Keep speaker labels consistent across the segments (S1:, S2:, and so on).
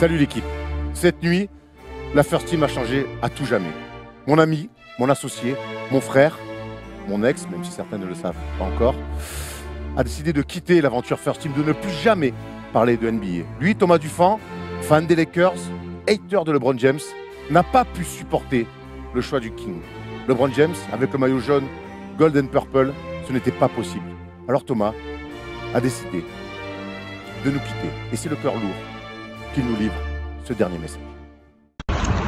S1: Salut l'équipe. Cette nuit, la First Team a changé à tout jamais. Mon ami, mon associé, mon frère, mon ex, même si certains ne le savent pas encore, a décidé de quitter l'aventure First Team, de ne plus jamais parler de NBA. Lui, Thomas Dufan, fan des Lakers, hater de LeBron James, n'a pas pu supporter le choix du King. LeBron James, avec le maillot jaune, golden purple, ce n'était pas possible. Alors Thomas a décidé de nous quitter. Et c'est le cœur lourd qui nous livre ce dernier message.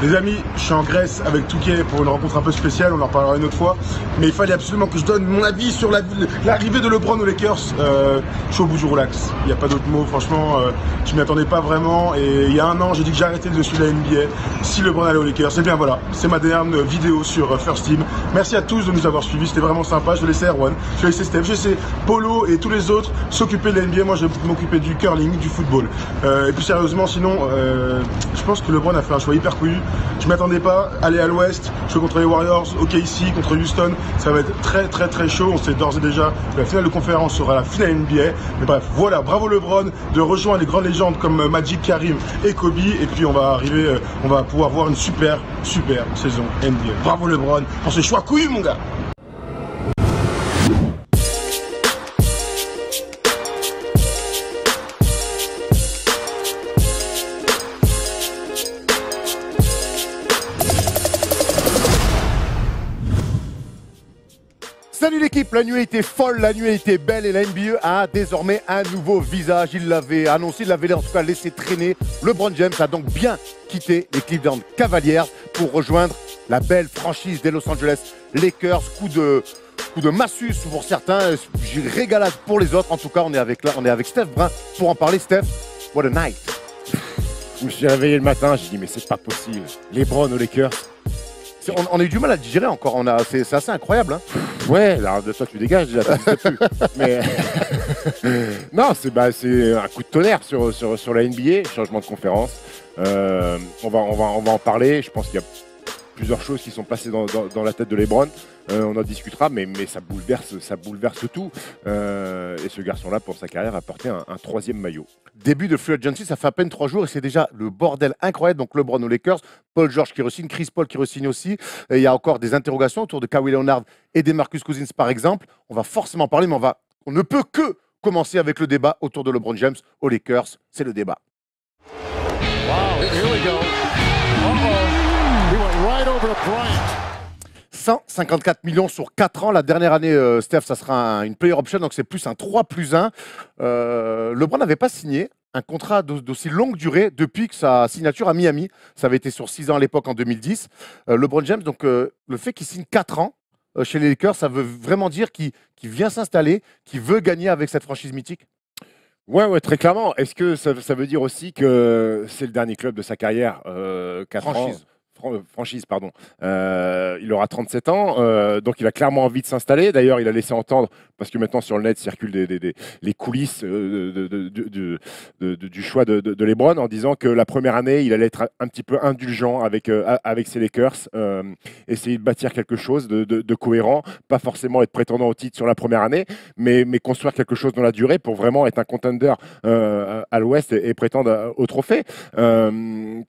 S1: Les amis, je suis en Grèce
S2: avec Touquet pour une rencontre un peu spéciale, on en parlera une autre fois. Mais il fallait absolument que je donne mon avis sur l'arrivée de LeBron aux Lakers. Euh, je suis au bout du relax, il n'y a pas d'autre mot, franchement, euh, je ne m'y attendais pas vraiment. Et il y a un an, j'ai dit que j'arrêtais de suivre la NBA si LeBron allait aux Lakers. Et eh bien voilà, c'est ma dernière vidéo sur euh, First Team. Merci à tous de nous avoir suivis, c'était vraiment sympa. Je vais laisser Erwan, je vais laisser Steph, je vais laisser Polo et tous les autres s'occuper de la NBA. Moi, je vais m'occuper du curling, du football. et puis sérieusement, sinon, je pense que LeBron a fait un choix hyper couillu. Je m'attendais pas à aller à l'ouest, je contre les Warriors, ok ici, contre Houston, ça va être très très très chaud. On sait d'ores et déjà que la finale de conférence sera la finale NBA. Mais bref, voilà, bravo LeBron de rejoindre les grandes légendes comme euh, Magic, Karim et Kobe. Et puis on va arriver, euh, on va pouvoir voir une super super saison NBA. Bravo LeBron pour ce choix couillu mon gars
S1: Salut l'équipe, la nuit a été folle, la nuit a été belle et la NBA a désormais un nouveau visage. Il l'avait annoncé, il l'avait en tout cas laissé traîner. LeBron James a donc bien quitté les Cleveland Cavaliers pour rejoindre la belle franchise des Los Angeles Lakers. Coup de, coup de massue pour certains, régalade pour les autres. En tout cas, on est avec, là, on est avec Steph Brun pour en parler. Steph, what a night.
S2: Je me suis réveillé le matin, j'ai dit mais c'est pas possible. Les ou les Lakers, on, a eu du mal à digérer encore. On a, c'est, assez incroyable. Hein. Ouais, là de ça tu dégages déjà, Mais non, c'est, bah, c'est un coup de tonnerre sur, la NBA, changement de conférence. Euh, on, va, en parler. Je pense qu'il y a plusieurs choses qui sont passées dans, dans la tête de Lebron. Euh, on en discutera, mais, ça, bouleverse, ça bouleverse tout. Euh, et ce garçon-là, pour sa carrière, a porté un, troisième maillot. Début de Free Agency,
S1: ça fait à peine trois jours et c'est déjà le bordel incroyable. Donc LeBron aux Lakers, Paul George qui re Chris Paul qui resigne aussi. il y a encore des interrogations autour de Kawhi Leonard et des Marcus Cousins, par exemple. On va forcément parler, mais on, va, on ne peut que commencer avec le débat autour de LeBron James aux Lakers. C'est le débat. Wow, here we go. He went right over to 154 millions sur 4 ans. La dernière année, euh, Steph, ça sera une player option, donc c'est plus un 3 plus 1. Euh, LeBron n'avait pas signé un contrat d'aussi longue durée depuis que sa signature à Miami. Ça avait été sur 6 ans à l'époque en 2010. Euh, LeBron James, donc le fait qu'il signe 4 ans chez les Lakers, ça veut vraiment dire qu'il vient s'installer, qu'il veut gagner avec cette franchise mythique
S2: Ouais, ouais, très clairement. Est-ce que ça, veut dire aussi que c'est le dernier club de sa carrière 4 franchise. Ans euh, franchise. Pardon. Euh, il aura 37 ans, euh, donc il a clairement envie de s'installer. D'ailleurs, il a laissé entendre, parce que maintenant sur le net circulent des, les coulisses du choix de, Lebron, en disant que la première année, il allait être un petit peu indulgent avec, avec ses Lakers, essayer de bâtir quelque chose de, cohérent, pas forcément être prétendant au titre sur la première année, mais, construire quelque chose dans la durée pour vraiment être un contender à l'Ouest et, prétendre au trophée.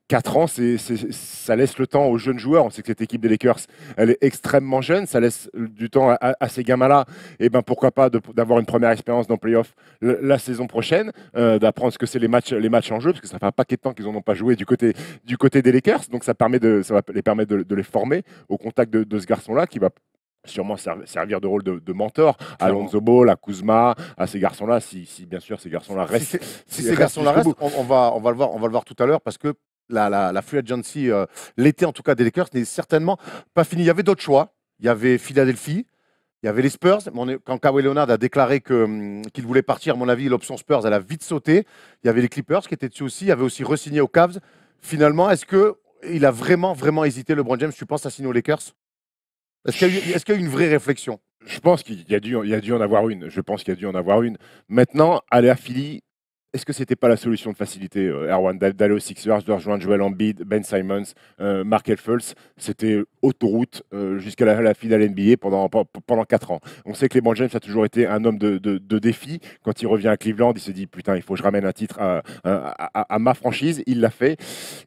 S2: Quatre ans, ça laisse le temps aux jeunes joueurs. On sait que cette équipe des Lakers, elle est extrêmement jeune. Ça laisse du temps à, ces gamins-là. Et eh ben pourquoi pas d'avoir une première expérience dans le playoff la, la saison prochaine, euh, d'apprendre ce que c'est les matchs, les matchs en jeu, parce que ça fait un paquet de temps qu'ils n'en ont pas joué du côté, du côté des Lakers. Donc ça, permet de, ça va les permettre de, les former au contact de, ce garçon-là qui va sûrement servir de rôle de, mentor à Lonzo Ball, à Kuzma, à ces garçons-là, si, bien sûr ces garçons-là restent. Si, ces garçons-là restent, on,
S1: va, on, va le voir, on va le voir tout à l'heure parce que la, la, free agency, euh, l'été en tout cas des Lakers, n'est certainement pas fini. Il y avait d'autres choix. Il y avait Philadelphie, il y avait les Spurs. Quand Kawhi Leonard a déclaré hum, qu'il voulait partir, à mon avis, l'option Spurs, elle a vite sauté. Il y avait les Clippers qui étaient dessus aussi. Il y avait aussi re aux Cavs. Finalement, est-ce que il a vraiment, vraiment hésité, LeBron James, tu penses,
S2: à signer aux Lakers Est-ce qu'il y, a eu une vraie réflexion je pense qu'il y, y, a dû en avoir une. Je pense qu'il y a dû en avoir une. Maintenant, aller à Philly, est-ce que c'était pas la solution de facilité, euh, Erwan, d'aller aux Sixers, de rejoindre Joel Embiid, Ben Simons, euh, Mark Fultz C'était autoroute euh, jusqu'à la, finale NBA pendant, pendant 4 ans. On sait que LeBron James a toujours été un homme de, de, de, défi. Quand il revient à Cleveland, il se dit Putain, il faut que je ramène un titre à, à, ma franchise. Il l'a fait.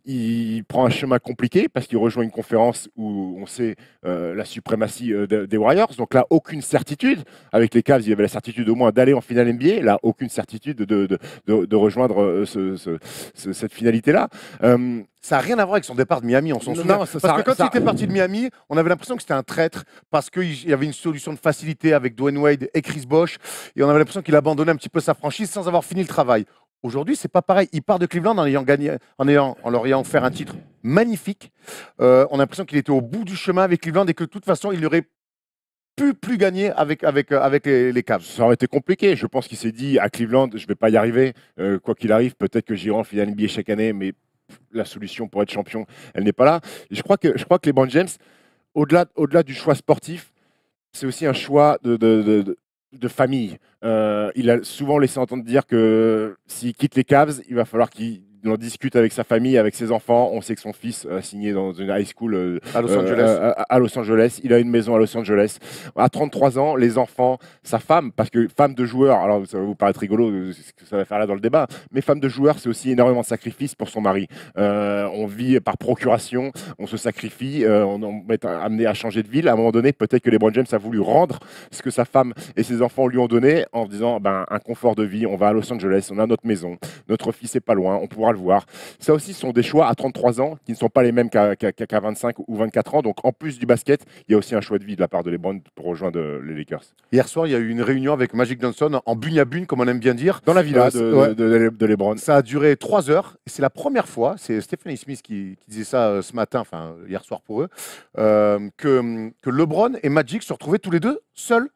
S2: Il prend un chemin compliqué parce qu'il rejoint une conférence où on sait la suprématie des Warriors. Donc là, aucune certitude. Avec les Cavs, il y avait la certitude au moins d'aller en finale NBA. Là, aucune certitude de, de de, rejoindre euh, cette finalité-là. Euh, ça n'a rien à voir avec son départ de Miami, on s'en souvient. parce que quand il était parti de
S1: Miami, on avait l'impression que c'était un traître parce qu'il y avait une solution de facilité avec Dwayne Wade et Chris Bosh et on avait l'impression qu'il abandonnait un petit peu sa franchise sans avoir fini le travail. Aujourd'hui, c'est pas pareil. Il part de Cleveland en ayant gagné, en ayant, en leur ayant offert un titre magnifique. Euh, on a l'impression qu'il était au bout
S2: du chemin avec Cleveland et que de toute façon, il aurait plus gagner avec, avec, euh, avec les, Cavs. Ça aurait été compliqué. Je pense qu'il s'est dit à Cleveland, je ne vais pas y arriver. Euh, quoi qu'il arrive, peut-être que j'irai en finale NBA chaque année, mais la solution pour être champion, elle n'est pas là. Et je crois que, je crois que les Brand James, au-delà, au-delà du choix sportif, c'est aussi un choix de, de, de, famille. Euh, il a souvent laissé entendre dire que s'il quitte les Cavs, il va falloir qu'il on discute avec sa famille, avec ses enfants. On sait que son fils a signé dans une high school euh, euh, euh, à Los, Angeles. Il a une maison à Los Angeles. À 33 ans, les enfants, sa femme, parce que femme de joueur, alors ça va vous paraître rigolo ce que ça va faire là dans le débat, mais femme de joueur, c'est aussi énormément de sacrifices pour son mari. on vit par procuration, on se sacrifie, on, est amené à changer de ville. À un moment donné, peut-être que les LeBron James a voulu rendre ce que sa femme et ses enfants lui ont donné en disant ben, un confort de vie, on va à Los Angeles, on a notre maison, notre fils est pas loin, on pourra le voir. Ça aussi, sont des choix à 33 ans qui ne sont pas les mêmes qu'à 25 ou 24 ans. Donc, en plus du basket, il y a aussi un choix de vie de la part de LeBron pour rejoindre euh, les Lakers.
S1: Hier soir, il y a eu une réunion avec Magic Johnson en bugne comme on aime bien dire. Dans la villa euh,
S2: de, LeBron. Ça a duré
S1: trois heures. C'est la première fois, c'est Stephanie Smith qui, disait ça euh, ce matin, enfin hier soir pour eux, que LeBron et Magic se retrouvaient tous les deux seuls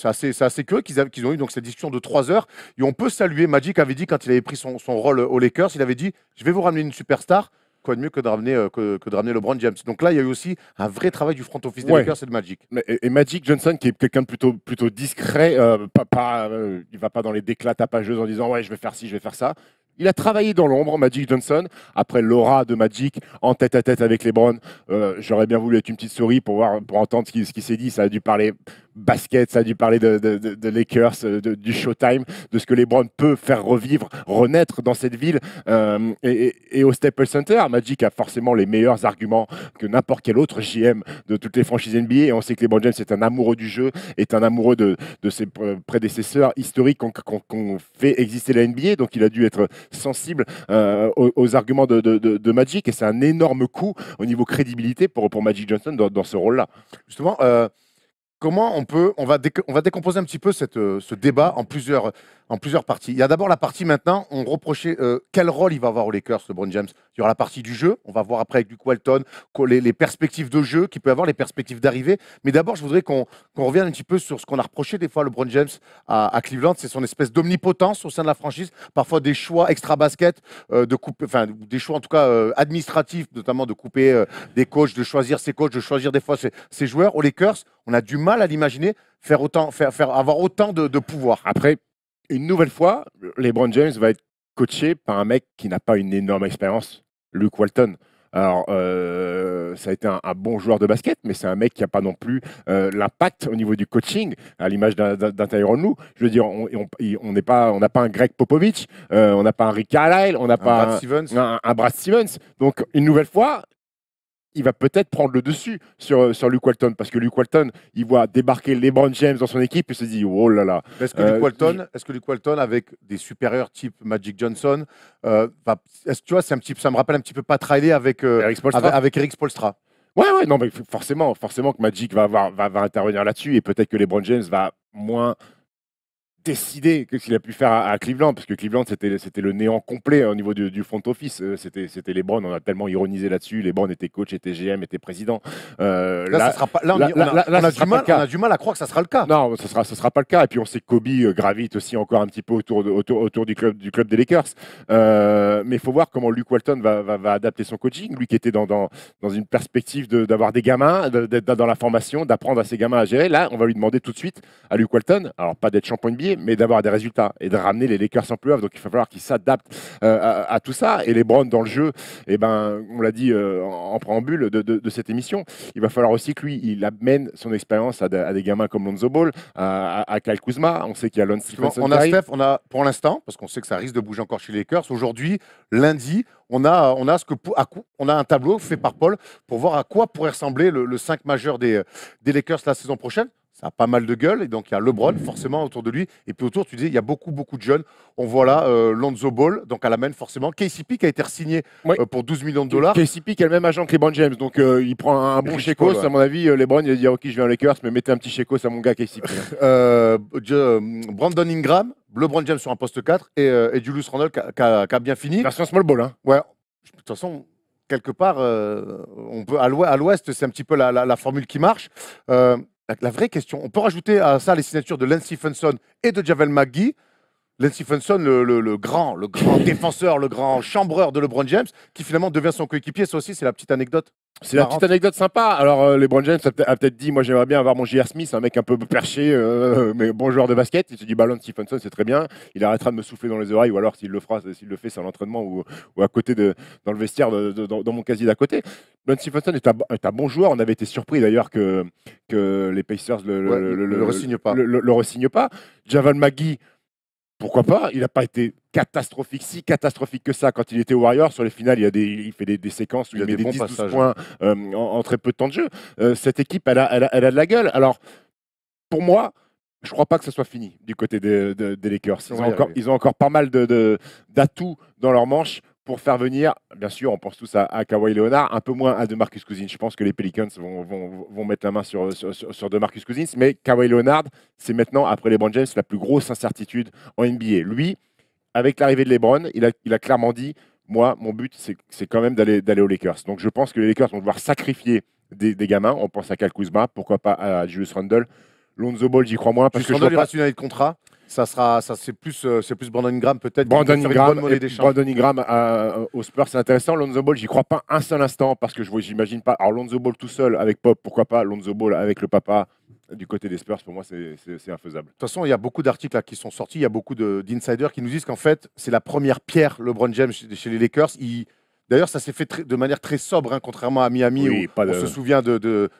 S1: c'est assez, assez curieux qu'ils qu'ils ont eu donc cette discussion de trois heures. Et on peut saluer, Magic avait dit quand il avait pris son, rôle aux Lakers, il avait dit Je vais vous ramener une superstar. Quoi de mieux que de ramener, euh, que, de ramener LeBron James Donc là, il y a eu aussi un vrai travail du front office des Lakers et de
S2: Magic. Et, Magic Johnson, qui est quelqu'un de plutôt, plutôt discret, euh, pas, euh, il va pas dans les déclats tapageuses en disant Ouais, je vais faire ci, je vais faire ça. Il a travaillé dans l'ombre, Magic Johnson. Après l'aura de Magic en tête à tête avec LeBron, euh, j'aurais bien voulu être une petite souris pour, voir, pour entendre ce qui, s'est dit. Ça a dû parler basket, ça a dû parler de, Lakers, euh, du Showtime, de ce que les LeBron peut faire revivre, renaître dans cette ville euh, et, au Staples Center. Magic a forcément les meilleurs arguments que n'importe quel autre GM de toutes les franchises NBA et on sait que les LeBron James est un amoureux du jeu, est un amoureux de, ses prédécesseurs historiques qu'on fait exister la NBA, donc il a dû être sensible euh, aux, arguments de, Magic et c'est un énorme coup au niveau crédibilité pour, pour Magic Johnson dans, ce rôle-là. Justement, comment on peut, on va, on va décomposer un petit peu euh,
S1: ce débat en plusieurs, en plusieurs parties. Il y a d'abord la partie maintenant, on reprochait euh, quel rôle il va avoir aux Lakers, LeBron James. Il y aura la partie du jeu, on va voir après avec du Walton les, perspectives de jeu qu'il peut avoir, les perspectives d'arrivée. Mais d'abord, je voudrais qu'on revienne un petit peu sur ce qu'on a reproché des fois le LeBron James à, Cleveland, c'est son espèce d'omnipotence au sein de la franchise, parfois des choix extra-basket, euh, de enfin des choix en tout cas administratifs, notamment de couper des coachs, de choisir ses coachs, de choisir des fois ses, ses joueurs. Aux Lakers, on a du mal à l'imaginer faire avoir autant de,
S2: pouvoir. Après, une nouvelle fois, LeBron James va être coaché par un mec qui n'a pas une énorme expérience, Luke Walton. Alors, euh, ça a été un, bon joueur de basket, mais c'est un mec qui n'a pas non plus euh, l'impact au niveau du coaching, à l'image d'un Tyron Lou. Je veux dire, on n'a pas, on n'a pas un Greg Popovich, euh, on n'a pas un Rick Carlisle, on n'a pas un, Brad Stevens. Donc, une nouvelle fois, il va peut-être prendre le dessus sur, sur Luke Walton parce que Luke Walton, il voit débarquer LeBron James dans son équipe et se dit oh là là. Est-ce que, Luke euh, Walton,
S1: est-ce que Luke Walton, avec des supérieurs type Magic Johnson, euh, tu vois, un petit, ça me rappelle un petit peu Pat Riley avec, euh, Eric Spolstra. avec Eric
S2: Ouais, ouais, non, mais forcément, forcément que Magic va, avoir, va, va intervenir là-dessus et peut-être que LeBron James va moins décidé, que ce qu'il a pu faire à, Cleveland Parce que Cleveland, c'était, c'était le néant complet hein, au niveau du, front office. Euh, c'était, c'était les Browns, on a tellement ironisé là-dessus. Les Browns étaient coach, étaient GM, étaient président. là, on, a du mal à croire que ça sera le cas. Non, ce sera, ce sera pas le cas. Et puis on sait que Kobe euh, gravite aussi encore un petit peu autour, autour, du, club, du club des Lakers. Euh, mais il faut voir comment Luke Walton va, va, adapter son coaching. Lui qui était dans, dans, dans une perspective d'avoir des gamins, d'être dans la formation, d'apprendre à ses gamins à gérer. Là, on va lui demander tout de suite à Luke Walton, alors pas d'être champion NBA, mais d'avoir des résultats et de ramener les Lakers en playoff. Donc il va falloir qu'ils s'adaptent euh, à, tout ça. Et les Browns dans le jeu, et eh ben, on l'a dit euh, en, préambule de, cette émission, il va falloir aussi que lui, il amène son expérience à, des gamins comme Lonzo Ball, à, à Kyle Kuzma. On sait qu'il y a Lon Stephenson. On a Steph,
S1: on a pour l'instant, parce qu'on sait que ça risque de bouger encore chez les Lakers, aujourd'hui, lundi, on a, on a, ce que, à, on a un tableau fait par Paul pour voir à quoi pourrait ressembler le, 5 majeur des, des Lakers la saison prochaine ça a pas mal de gueule. Et donc, il y a LeBron, mm. forcément, autour de lui. Et puis autour, tu disais, il y a beaucoup, beaucoup de jeunes. On voit là euh, Lonzo Ball, donc à la main, forcément. KCP
S2: qui a été signé euh, pour 12 millions de dollars. KCP qui est le même agent que LeBron James. Donc, euh, il prend un bon chécos. À mon avis, LeBron, il va dire « OK, je viens à Lakers, mais mettez un petit chécos à mon gars KCP.
S1: Brandon Ingram, LeBron James sur un poste 4 et, Julius Randle qui a, bien fini. Version small ball. Hein. Ouais. De toute façon, quelque part, on peut, à l'ouest, c'est un petit peu la, la formule qui marche la, vraie question, on peut rajouter à ça les signatures de Lance Stephenson et de Javel McGee. Lance Stephenson, grand, le grand défenseur, le grand chambreur de LeBron James, qui finalement devient son coéquipier. Ça aussi, c'est la petite anecdote.
S2: C'est la bah, petite anecdote sympa. Alors, les euh, LeBron James a, peut-être dit Moi, j'aimerais bien avoir mon J.R. Smith, un mec un peu perché, euh, mais bon joueur de basket. Il se dit Ballon Stephenson, c'est très bien. Il arrêtera de me souffler dans les oreilles, ou alors s'il le fera, s'il le fait, c'est en l'entraînement ou, à côté de, dans le vestiaire, dans, mon casier d'à côté. Ballon Stephenson est un, bon joueur. On avait été surpris d'ailleurs que, les Pacers le, le, le, pas. Le, ressignent pas pourquoi pas Il n'a pas été catastrophique, si catastrophique que ça quand il était Warrior. Sur les finales, il, a des, il fait des, séquences où il, met des, 10-12 hein. points euh, en, très peu de temps de jeu. Euh, cette équipe, elle a, de la gueule. Alors, pour moi, je ne crois pas que ce soit fini du côté des, Lakers. Ils ont, encore, pas mal d'atouts dans leur manche pour faire venir, bien sûr, on pense tous à, Kawhi Leonard, un peu moins à DeMarcus Cousins. Je pense que les Pelicans vont, mettre la main sur, sur, DeMarcus Cousins, mais Kawhi Leonard, c'est maintenant, après LeBron James, la plus grosse incertitude en NBA. Lui, avec l'arrivée de LeBron, il a, il a clairement dit, moi, mon but, c'est quand même d'aller aux Lakers. Donc je pense que les Lakers vont devoir sacrifier des, gamins. On pense à Kalkuzma, pourquoi pas à Julius Randle, Lonzo Ball, j'y crois moins. Parce que je vois pas...
S1: une année de contrat. Ça sera, ça c'est plus, euh, c'est plus Brandon Ingram peut-être. Brandon Ingram, Brandon Ingram
S2: euh, au Spurs, c'est intéressant. Lonzo Ball, j'y crois pas un seul instant parce que je vois, j'imagine pas. Alors Lonzo Ball tout seul avec Pop, pourquoi pas Lonzo Ball avec le papa du côté des Spurs, pour moi, c'est infaisable. De toute façon, il y a beaucoup d'articles qui sont sortis, il y a beaucoup d'insiders qui nous disent qu'en fait, c'est la première pierre LeBron James chez, chez les Lakers.
S1: Il, D'ailleurs, ça s'est fait de manière très sobre, hein, contrairement à Miami, où on se souvient de,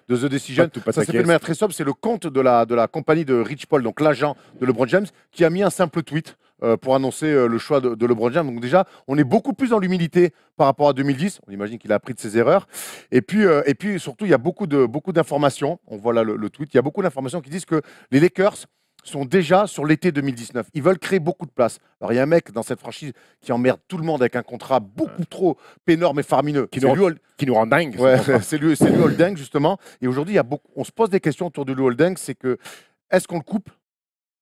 S1: The Decision. ça s'est fait de manière très sobre. C'est le compte de la, de la compagnie de Rich Paul, donc l'agent de LeBron James, qui a mis un simple tweet euh, pour annoncer euh, le choix de, LeBron James. Donc déjà, on est beaucoup plus dans l'humilité par rapport à 2010. On imagine qu'il a appris de ses erreurs. Et puis, euh, et puis surtout, il y a beaucoup, de, beaucoup d'informations. On voit là le tweet. Il y a beaucoup d'informations qui disent que les Lakers sont déjà sur l'été 2019. Ils veulent créer beaucoup de places. Alors il y a un mec dans cette franchise qui emmerde tout le monde avec un contrat beaucoup trop pénorme et farmineux. Qui nous, rend, qui nous rend dingue. c'est lui, lui Holding justement. Et aujourd'hui, on se pose des questions autour de lui Holding. C'est que est-ce qu'on le coupe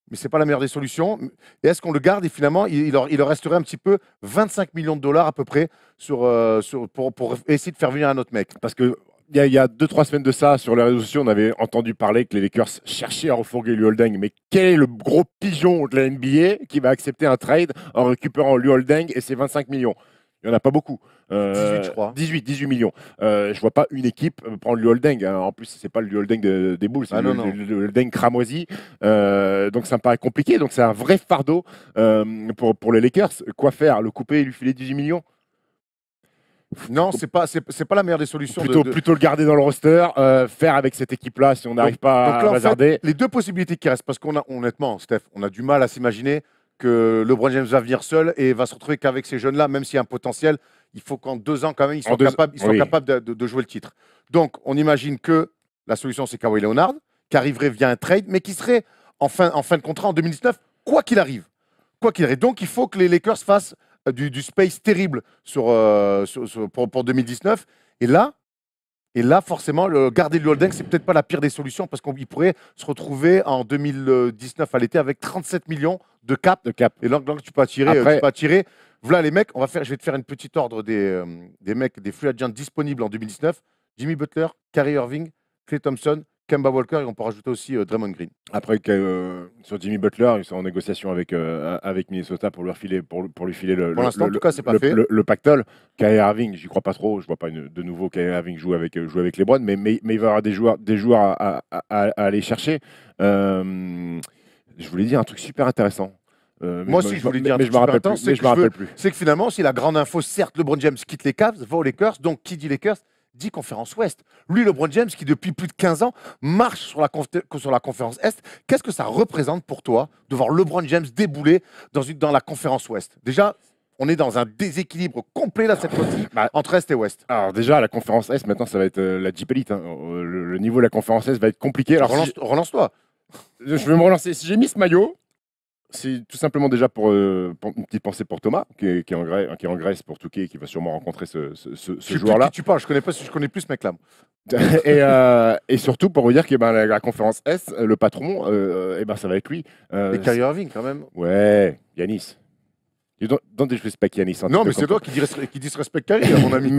S1: mais ce n'est pas la meilleure des solutions. Et est-ce qu'on le garde Et finalement, il, leur, il resterait un petit peu 25 millions de dollars à peu près
S2: euh, sur, pour, pour, essayer de faire venir un autre mec. Parce que il y, a deux, trois semaines de ça, sur les réseaux sociaux, on avait entendu parler que les Lakers cherchaient à refourguer le Holding. Mais quel est le gros pigeon de la NBA qui va accepter un trade en récupérant le Holding et ses 25 millions il n'y en a pas beaucoup. 18, euh, je crois. 18, 18 millions. Je euh, je vois pas une équipe prendre le holding. Hein, en plus, ce n'est pas le holding de, des boules, ah c'est le, cramoisi. Euh, donc, ça me paraît compliqué. Donc, c'est un vrai fardeau pour, pour les Lakers. Quoi faire Le couper et lui filer 18 millions non, c'est pas c'est, pas la meilleure des solutions. Plutôt, plutôt le garder dans le roster, euh, faire avec cette équipe-là si on n'arrive pas à bazarder. les deux possibilités qui restent, parce qu'on a honnêtement, Steph, on a
S1: du mal à s'imaginer que LeBron James va venir seul et va se retrouver qu'avec ces jeunes-là, même s'il y a un potentiel, il faut qu'en deux ans quand même ils soient capables, ils capables de, de, jouer le titre. Donc on imagine que la solution c'est Kawhi Leonard, qui arriverait via un trade, mais qui serait en fin, en fin de contrat en 2019, quoi qu'il arrive, quoi qu'il arrive. Donc il faut que les Lakers fassent euh, du, space terrible euh, pour, 2019. Et là, et là, forcément, le, garder le holding, c'est peut-être pas la pire des solutions parce qu'on pourrait se retrouver en 2019 à l'été avec 37 millions de cap. De cap. Et là, là tu peux attirer, euh, tu peux voilà les mecs, on va faire, je vais te faire une petite ordre des, des mecs, des free agents disponibles en 2019. Jimmy Butler, Carrie Irving, Clay Thompson, Kemba Walker et on peut rajouter aussi euh, Draymond Green.
S2: Après, que euh, sur Jimmy Butler, ils sont en négociation avec, euh, avec Minnesota pour lui filer, pour, pour lui filer le, pour cas, le, pas fait. le, pactole. Kyrie Irving, j'y crois pas trop. Je vois pas de nouveau Kyrie Irving jouer avec, jouer avec les Browns, mais, mais, il va y avoir des joueurs, des joueurs à, à, aller chercher. je voulais dire un truc super intéressant. Moi aussi, je, voulais dire, mais je me rappelle plus. C'est que,
S1: que finalement, si la grande info, certes, LeBron James quitte les Cavs, va aux Lakers. Donc, qui dit Lakers conférence Ouest. Lui, LeBron James, qui depuis plus de 15 ans marche sur la, sur la conférence Est, qu'est-ce que ça représente pour toi de voir LeBron James débouler dans, une, dans la conférence Ouest Déjà, on est dans un déséquilibre complet là cette fois
S2: bah, entre Est et Ouest. Alors déjà la conférence Est maintenant ça va être euh, la Jeep hein. euh, Le, niveau de la conférence Est va être compliqué. Alors relance-toi. je vais me relancer. Si j'ai mis ce maillot, c'est tout simplement déjà euh, pour, une petite pensée pour Thomas, qui est, en, Grèce, pour Touquet et qui va sûrement rencontrer ce, joueur-là. Tu
S1: parles, je connais, pas, je connais plus ce mec-là.
S2: Euh, et, surtout pour vous dire que ben, la, conférence S, le patron, euh, ben, ça va être lui. et Kari
S1: Irving quand même.
S2: Ouais, Yanis. des respects respecte Yanis. Hein, non, mais c'est toi qui, dis, mon ami.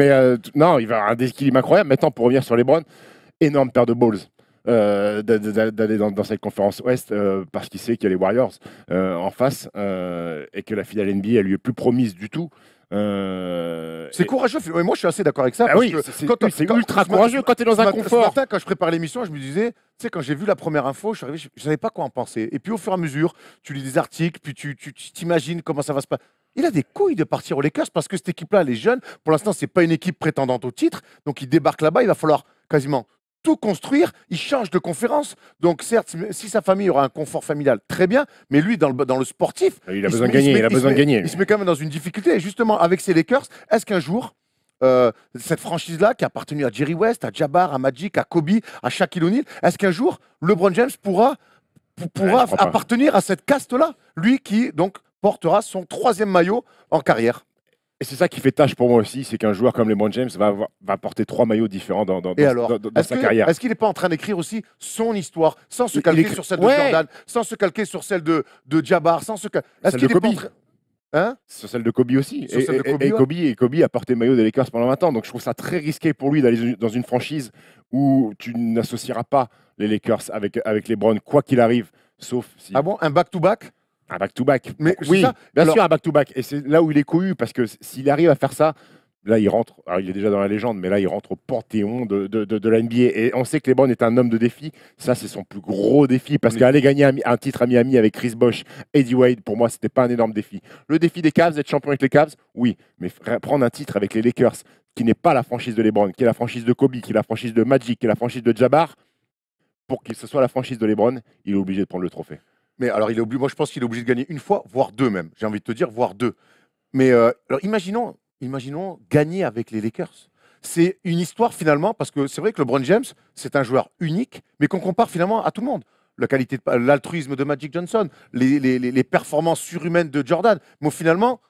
S2: non, il va avoir un déséquilibre incroyable. Maintenant, pour revenir sur les Browns, énorme paire de balls. Euh, d'aller dans, cette conférence Ouest euh, parce qu'il sait qu'il y a les Warriors euh, en face et que la finale NBA, elle lui est plus promise du tout. c'est courageux. moi, je suis assez d'accord avec ça. c'est ultra courageux quand tu es dans un confort. quand je
S1: prépare l'émission, je me disais, tu sais, quand j'ai vu la première info, je savais pas quoi en penser. Et puis, au fur et à mesure, tu lis des articles, puis tu t'imagines comment ça va se passer. Il a des couilles de partir aux Lakers parce que cette équipe-là, les jeunes Pour l'instant, c'est pas une équipe prétendante au titre. Donc, il débarque là-bas. Il va falloir quasiment tout construire. Il change de conférence. Donc, certes, si sa famille aura un confort familial, très bien. Mais lui, dans le, dans le sportif. Il a besoin de gagner. Il, a besoin de Il se met quand même dans une difficulté. Et justement, avec ses Lakers, est-ce qu'un jour. Euh, cette franchise-là qui a à Jerry West, à Jabbar, à Magic, à Kobe, à Shaquille O'Neal, est-ce qu'un jour LeBron James pourra, pourra appartenir à cette caste-là
S2: Lui qui, donc, portera son troisième maillot en carrière. Et c'est ça qui fait tâche pour moi aussi, c'est qu'un joueur comme LeBron James va, porter trois maillots différents dans, sa carrière. Est-ce qu'il n'est
S1: pas en train d'écrire aussi son histoire, sans se calquer sur celle de Jordan, sans se calquer sur celle de, de
S2: Jabbar, sans se calquer... ce Hein sur celle de Kobe aussi. Et, Kobe, et, Kobe, a porté maillot des Lakers pendant 20 ans. Donc je trouve ça très risqué pour lui d'aller dans une franchise où tu n'associeras pas les Lakers avec, avec les Browns, quoi qu'il arrive, sauf si... Ah bon Un back-to-back back to back un back-to-back. Mais oui, bien sûr, un back-to-back. Et c'est là où il est couillu, parce que s'il arrive à faire ça, là, il rentre. Alors, il est déjà dans la légende, mais là, il rentre au panthéon de, de, la NBA. Et on sait que Lebron est un homme de défi. Ça, c'est son plus gros défi. Parce qu'aller gagner un, titre à Miami avec Chris Bosh, Eddie Wade, pour moi, c'était pas un énorme défi. Le défi des Cavs, d'être champion avec les Cavs, oui. Mais prendre un titre avec les Lakers, qui n'est pas la franchise de Lebron, qui est la franchise de Kobe, qui est la franchise de Magic, qui est la franchise de Jabbar, pour que ce soit la franchise de Lebron, il est obligé de prendre le trophée.
S1: Mais alors, il est moi, je pense qu'il est obligé de gagner une fois, voire deux même. J'ai envie de te dire, voire deux. Mais euh, alors, imaginons, imaginons gagner avec les Lakers. C'est une histoire finalement, parce que c'est vrai que LeBron James, c'est un joueur unique, mais qu'on compare finalement à tout le monde. La qualité, l'altruisme de Magic Johnson, les, les, performances surhumaines de Jordan. Mais finalement,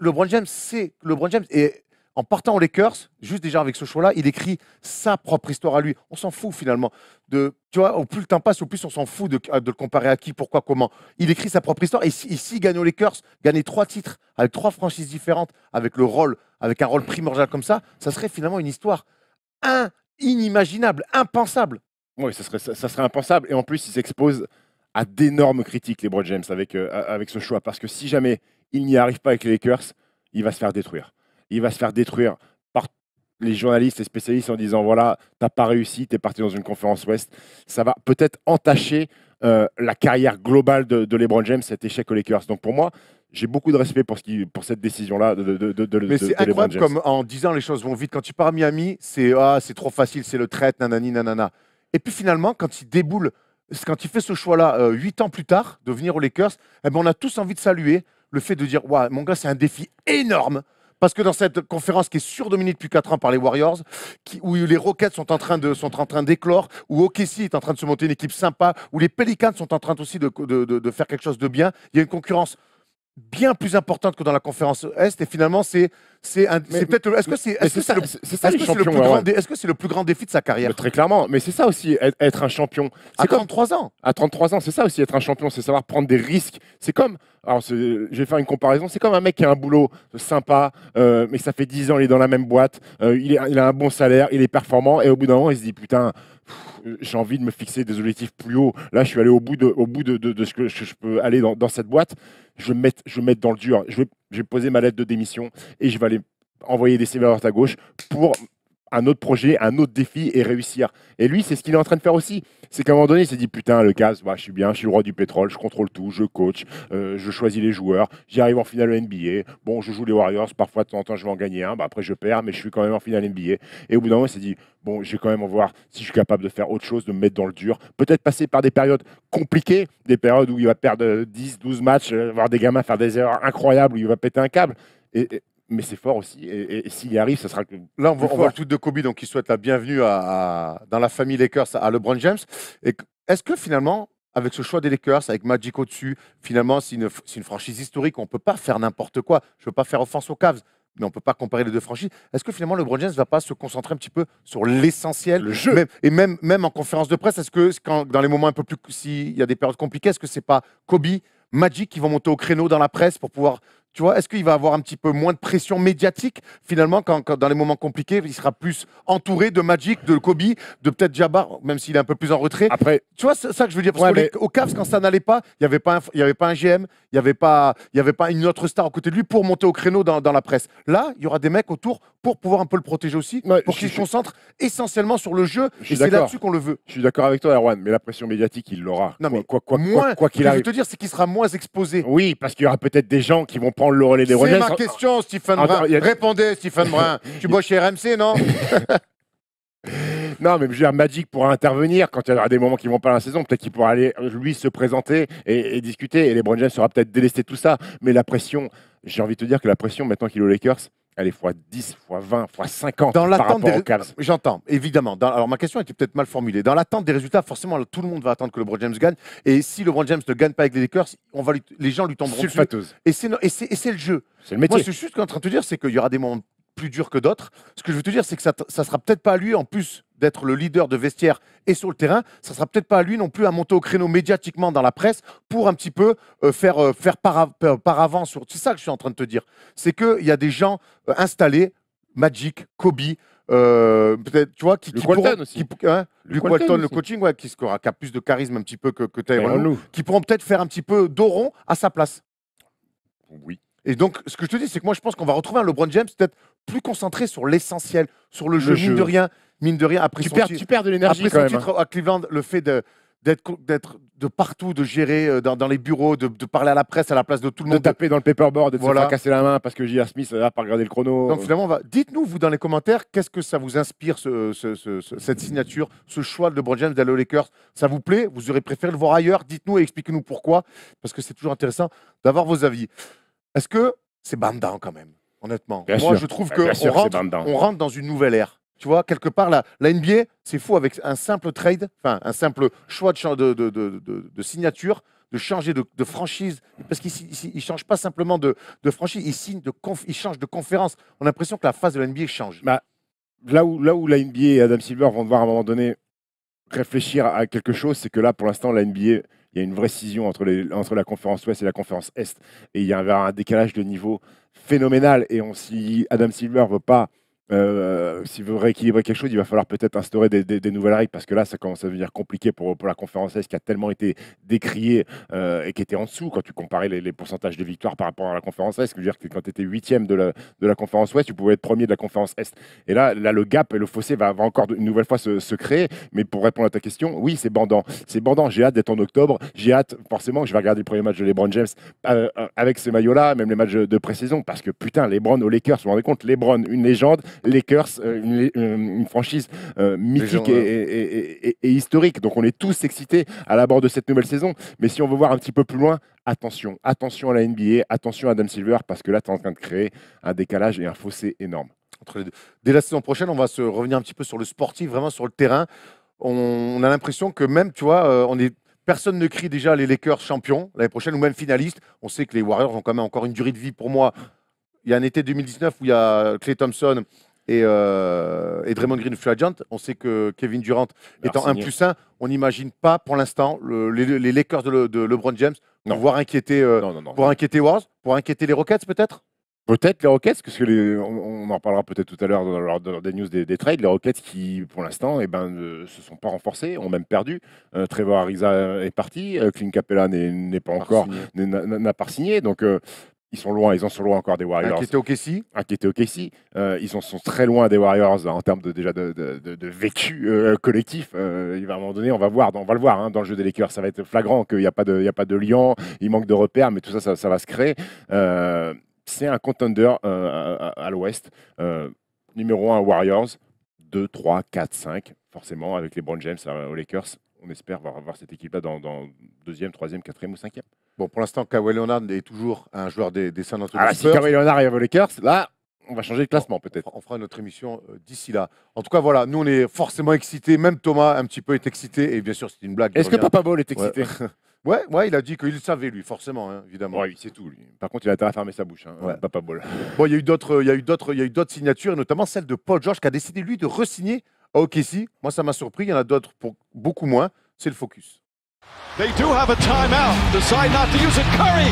S1: LeBron James, c'est LeBron James. Et en partant aux Lakers, juste déjà avec ce choix-là, il écrit sa propre histoire à lui. On s'en fout finalement. De, tu vois, au plus le temps passe, au plus on s'en fout de, euh, le comparer à qui, pourquoi, comment. Il écrit sa propre histoire. Et s'il si, gagne aux Lakers, gagner trois titres avec trois franchises différentes, avec le rôle,
S2: avec un rôle primordial comme ça, ça serait finalement une histoire inimaginable, impensable. Oui, ça serait, ça, serait impensable. Et en plus, il s'expose à d'énormes critiques, les Broad James, avec, euh, avec ce choix. Parce que si jamais il n'y arrive pas avec les Lakers, il va se faire détruire il va se faire détruire par les journalistes et spécialistes en disant voilà, t'as pas réussi, t'es parti dans une conférence Ouest. Ça va peut-être entacher euh, la carrière globale de, LeBron James, cet échec aux Lakers. Donc pour moi, j'ai beaucoup de respect pour, ce pour cette décision-là de, le de, Mais c'est incroyable comme
S1: en disant les choses vont vite. Quand tu pars à Miami, c'est ah, c'est trop facile, c'est le traite, nanani, nanana. Et puis finalement, quand il déboule, quand il fait ce choix-là, euh, huit ans plus tard, de venir aux Lakers, eh ben, on a tous envie de saluer le fait de dire ouais, mon gars, c'est un défi énorme. Parce que dans cette conférence qui est surdominée depuis 4 ans par les Warriors, où les Rockets sont en train de sont en train d'éclore, où OKC est en train de se monter une équipe sympa, où les Pelicans sont en train aussi de faire quelque chose de bien, il y a une concurrence bien plus importante que dans la conférence Est. Et finalement, c'est c'est
S2: peut-être est-ce que c'est est-ce que c'est le, plus grand défi de sa carrière Très clairement, mais c'est ça aussi être un champion. À 33 ans. À 33 ans, c'est ça aussi être un champion, c'est savoir prendre des risques. C'est comme alors je vais faire une comparaison, c'est comme un mec qui a un boulot sympa, euh, mais ça fait 10 ans il est dans la même boîte, euh, il, a un bon salaire, il est performant et au bout d'un moment il se dit putain j'ai envie de me fixer des objectifs plus hauts. Là, je suis allé au bout au bout de, ce que je peux aller dans cette boîte je vais mettre, dans le dur, je vais, poser ma lettre de démission et je vais aller envoyer des sévères à à gauche pour un autre projet, un autre défi et réussir. Et lui, c'est ce qu'il est en train de faire aussi. C'est qu'à un moment donné, il s'est dit Putain, le CAS, bah, je suis bien, je suis le roi du pétrole, je contrôle tout, je coach, euh, je choisis les joueurs, j'arrive en finale NBA. Bon, je joue les Warriors, parfois de temps en temps, je vais en gagner un, bah, après je perds, mais je suis quand même en finale NBA. Et au bout d'un moment, il s'est dit Bon, je vais quand même voir si je suis capable de faire autre chose, de me mettre dans le dur. Peut-être passer par des périodes compliquées, des périodes où il va perdre 10, euh, 12 matchs, euh, voir des gamins faire des erreurs incroyables, où il va péter un câble. et, mais c'est fort aussi. Et, s'il y arrive, ça sera. que Là, on, on voit
S1: le de Kobe, donc il souhaite la bienvenue à, dans la famille Lakers à LeBron James. Est-ce que finalement, avec ce choix des Lakers, avec Magic au-dessus, finalement, c'est une, franchise historique, on ne peut pas faire n'importe quoi. Je ne veux pas faire offense aux Cavs, mais on ne peut pas comparer les deux franchises. Est-ce que finalement, LeBron James ne va pas se concentrer un petit peu sur l'essentiel Le jeu. et même, même en conférence de presse, est-ce que quand, dans les moments un peu plus. S'il y a des périodes compliquées, est-ce que ce n'est pas Kobe Magic qui vont monter au créneau dans la presse pour pouvoir tu vois, est-ce qu'il va avoir un petit peu moins de pression médiatique finalement quand, dans les moments compliqués, il sera plus entouré de Magic, de Kobe, de peut-être Jabbar, même s'il est un peu plus en retrait. Après, tu vois, c'est ça que je veux dire. Parce au Cavs, quand ça n'allait pas, il n'y avait pas, il y avait pas un GM, il n'y avait pas, il y avait pas une autre star à côté de lui pour monter au créneau dans, la presse. Là, il y aura des mecs autour pour pouvoir un peu le protéger aussi, pour qu'il se concentre essentiellement sur le jeu. et c'est là-dessus qu'on
S2: le veut. Je suis d'accord avec toi, Erwan, mais la pression médiatique, il l'aura. Non, mais quoi, quoi, moins, quoi, qu'il arrive. Ce que je veux te dire, c'est qu'il sera moins exposé. Oui, parce qu'il y aura peut-être des gens qui vont c'est ma question, Stephen Brun. Répondez,
S1: Stephen Brun. tu bosses chez RMC, non
S2: Non, mais je Magic pourra intervenir quand il y aura des moments qui vont pas la saison. Peut-être qu'il pourra aller, lui, se présenter et, discuter. Et les James sera peut-être délesté tout ça. Mais la pression, j'ai envie de te dire que la pression, maintenant qu'il est aux Lakers, allez, fois 10, fois 20, fois 50 dans par des... résultats. J'entends, évidemment. Alors, ma question était peut-être mal formulée.
S1: Dans l'attente des résultats, forcément, tout le monde va attendre que le LeBron James gagne. Et si le LeBron James ne gagne pas avec les Lakers, on va les gens lui tomberont le dessus. Et c'est le jeu. C'est le métier. Moi, ce que je suis juste en train de te dire, c'est qu'il y aura des moments plus durs que d'autres. Ce que je veux te dire, c'est que ça, ne sera peut-être pas à lui, en plus, d'être le leader de vestiaire et sur le terrain, ça ne sera peut-être pas à lui non plus à monter au créneau médiatiquement dans la presse pour un petit peu euh, faire, euh, faire par, par sur. C'est ça que je suis en train de te dire. C'est qu'il y a des gens euh, installés, Magic, Kobe, peut-être tu vois qui pourront, aussi. Hein, Walton, le coaching qui, sera, qui, a plus de charisme un petit peu que, que Tyrone qui pourront peut-être faire un petit peu d'oron à sa place oui et donc ce que je te dis c'est que moi je pense qu'on va retrouver un LeBron James peut-être plus concentré sur l'essentiel sur le, jeu, jeu, mine de rien mine de rien, après tu perds, tu perds de l'énergie quand titre hein. à Cleveland, le fait de d'être de partout, de gérer euh, dans, les bureaux, de, parler à la presse à la place de tout
S2: le monde. De taper dans le paperboard, de voilà. faire casser la main parce que J.R. Smith n'a euh, pas regardé le chrono.
S1: Donc finalement, va... dites-nous, vous, dans les commentaires, qu'est-ce que ça vous inspire, cette signature, ce choix de LeBron James d'aller aux Lakers Ça vous plaît Vous aurez préféré le voir ailleurs Dites-nous et expliquez-nous pourquoi, parce que c'est toujours intéressant d'avoir vos avis. Est-ce que c'est bandant quand même, honnêtement Moi, je trouve qu'on rentre dans une nouvelle ère. Tu vois, quelque part, la, la NBA, c'est fou avec un simple trade, enfin, un simple choix de, de, signature, de changer de, franchise. Parce qu'ils ne changent pas simplement de, franchise, ils, signent de ils changent de conférence. On a l'impression que la phase de la NBA change.
S2: Bah, là, où, là où la NBA et Adam Silver vont devoir à un moment donné réfléchir à quelque chose, c'est que là, pour l'instant, la NBA il y a une vraie scission entre, les, entre la conférence Ouest et la conférence Est. Et il y a un, décalage de niveau phénoménal. Et on, si Adam Silver ne veut pas euh, si s'il veut rééquilibrer quelque chose, il va falloir peut-être instaurer des, nouvelles règles parce que là, ça commence à devenir compliqué pour, pour la conférence Est qui a tellement été décriée euh, et qui était en dessous quand tu comparais les, pourcentages de victoire par rapport à la conférence Est. Je veux dire que quand tu étais huitième de la, de la conférence Ouest, tu pouvais être premier de la conférence Est. Et là, là le gap et le fossé va, encore une nouvelle fois se, créer. Mais pour répondre à ta question, oui, c'est bandant. C'est bandant. J'ai hâte d'être en octobre. J'ai hâte, forcément, que je vais regarder le premier match de LeBron James euh, avec ce maillot-là, même les matchs de pré-saison parce que putain, LeBron aux Lakers, vous vous rendez compte, LeBron, une légende Lakers, euh, euh, une, franchise euh, mythique et, historique. Donc on est tous excités à l'abord de cette nouvelle saison. Mais si on veut voir un petit peu plus loin, attention, attention à la NBA, attention à Adam Silver, parce que là, tu es en train de créer un décalage et un fossé énorme. Dès la saison prochaine, on va se revenir un petit peu sur le sportif, vraiment sur le terrain.
S1: On a l'impression que même, tu vois, on est Personne ne crie déjà les Lakers champions l'année prochaine ou même finalistes. On sait que les Warriors ont quand même encore une durée de vie pour moi. Il y a un été 2019 où il y a Clay Thompson euh, et, Draymond Green Flagant. On sait que Kevin Durant étant un plus un, on n'imagine pas pour l'instant les, Lakers de, LeBron James non. inquiéter,
S2: euh, pour inquiéter Wars, pour inquiéter les Rockets peut-être Peut-être les Rockets, parce que les, on, en parlera peut-être tout à l'heure dans, dans, des news des, trades, les Rockets qui, pour l'instant, eh ben, ne se sont pas renforcés, ont même perdu. Euh, Trevor Ariza est parti, Clint Capella n'est pas encore, n'a pas signé. Donc, ils sont loin, ils en sont loin encore des Warriors. Inquiété au Inquiété au Casey. Euh, ils en sont très loin des Warriors en termes de, déjà de, de, vécu euh, collectif. Euh, il va à un moment donné, on va voir, on va le voir hein, dans le jeu des Lakers, ça va être flagrant qu'il n'y a pas de, il a pas de lion, il manque de repères, mais tout ça, ça, va se créer. c'est un contender à, l'Ouest. numéro 1 Warriors, 2, 3, 4, 5, forcément, avec les Brown James aux Lakers. On espère voir, voir cette équipe-là dans, dans deuxième, troisième, quatrième ou cinquième. Bon, pour l'instant, Kawhi Leonard est toujours un joueur des, des San ah, Si Kawhi Leonard arrive aux Lakers, là, on va changer de classement
S1: peut-être. On fera notre émission euh, d'ici là. En tout cas, voilà, nous on est forcément excités. Même Thomas, un petit peu, est excité. Et bien sûr, c'est une blague. Est-ce que Papa Ball est excité ouais. ouais, il a dit qu'il le savait, lui, forcément, hein, évidemment. Oui, c'est tout, lui. Par contre, il a intérêt à fermer sa bouche, hein, Papa Ball. Bon, il y a eu d'autres, il y a eu d'autres, il y a eu d'autres signatures, notamment celle de Paul George qui a décidé, lui, de resigner à OKC. Moi, ça m'a surpris. Il y en a d'autres pour beaucoup moins. C'est le focus. They do have a timeout. Decide not to use it. Curry,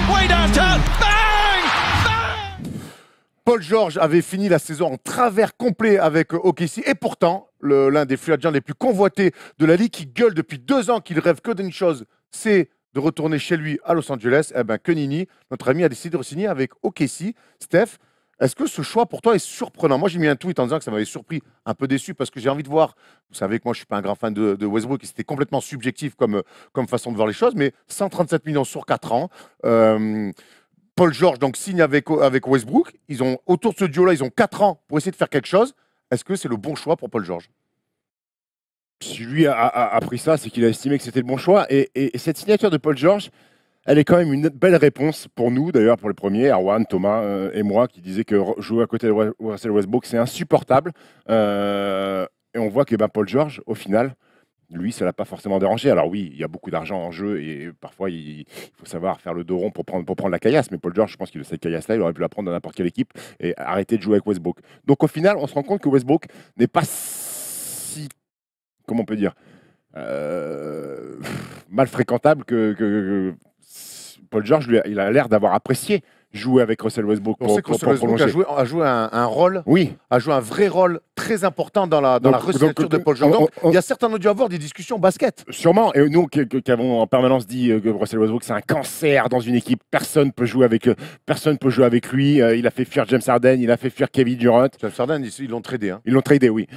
S1: Paul George avait fini la saison en travers complet avec OKC et pourtant, l'un des free les plus convoités de la ligue qui gueule depuis deux ans qu'il rêve que d'une chose, c'est de retourner chez lui à Los Angeles. et eh ben, que notre ami, a décidé de signer avec OKC. Steph, est-ce que ce choix pour toi est surprenant Moi, j'ai mis un tweet en disant que ça m'avait surpris, un peu déçu, parce que j'ai envie de voir. Vous savez que moi, je suis pas un grand fan de, Westbrook, et c'était complètement subjectif comme, comme façon de voir les choses, mais 137 millions sur 4 ans. Euh, Paul George donc signe avec, avec Westbrook. Ils ont autour de ce duo-là, ils ont 4 ans
S2: pour essayer de faire quelque chose. Est-ce que c'est le bon choix pour Paul George Si lui a, a, pris ça, c'est qu'il a estimé que c'était le bon choix. et, cette signature de Paul George, elle est quand même une belle réponse pour nous, d'ailleurs pour les premiers, Arwan, Thomas euh, et moi, qui disaient que jouer à côté de Westbrook, c'est insupportable. Euh, et on voit que ben, Paul George, au final, lui, ça l'a pas forcément dérangé. Alors oui, il y a beaucoup d'argent en jeu et parfois il, faut savoir faire le dos rond pour prendre, pour prendre la caillasse. Mais Paul George, je pense qu'il cette caillasse-là, il aurait pu la prendre dans n'importe quelle équipe et arrêter de jouer avec Westbrook. Donc au final, on se rend compte que Westbrook n'est pas si, comment on peut dire, euh, mal fréquentable que Paul George, il a l'air d'avoir apprécié jouer avec Russell Westbrook. On sait que Russell Westbrook a joué,
S1: un, rôle, a joué un vrai rôle très important dans la, dans de Paul George.
S2: il y a certainement dû avoir des discussions basket. Sûrement, et nous qui, avons en permanence dit euh, que Russell Westbrook c'est un cancer dans une équipe, personne peut jouer avec, euh, personne peut jouer avec lui. Euh, il a fait fuir James Harden, il a fait fuir Kevin Durant. James Harden, ils l'ont tradé. Hein. Ils l'ont tradé, oui.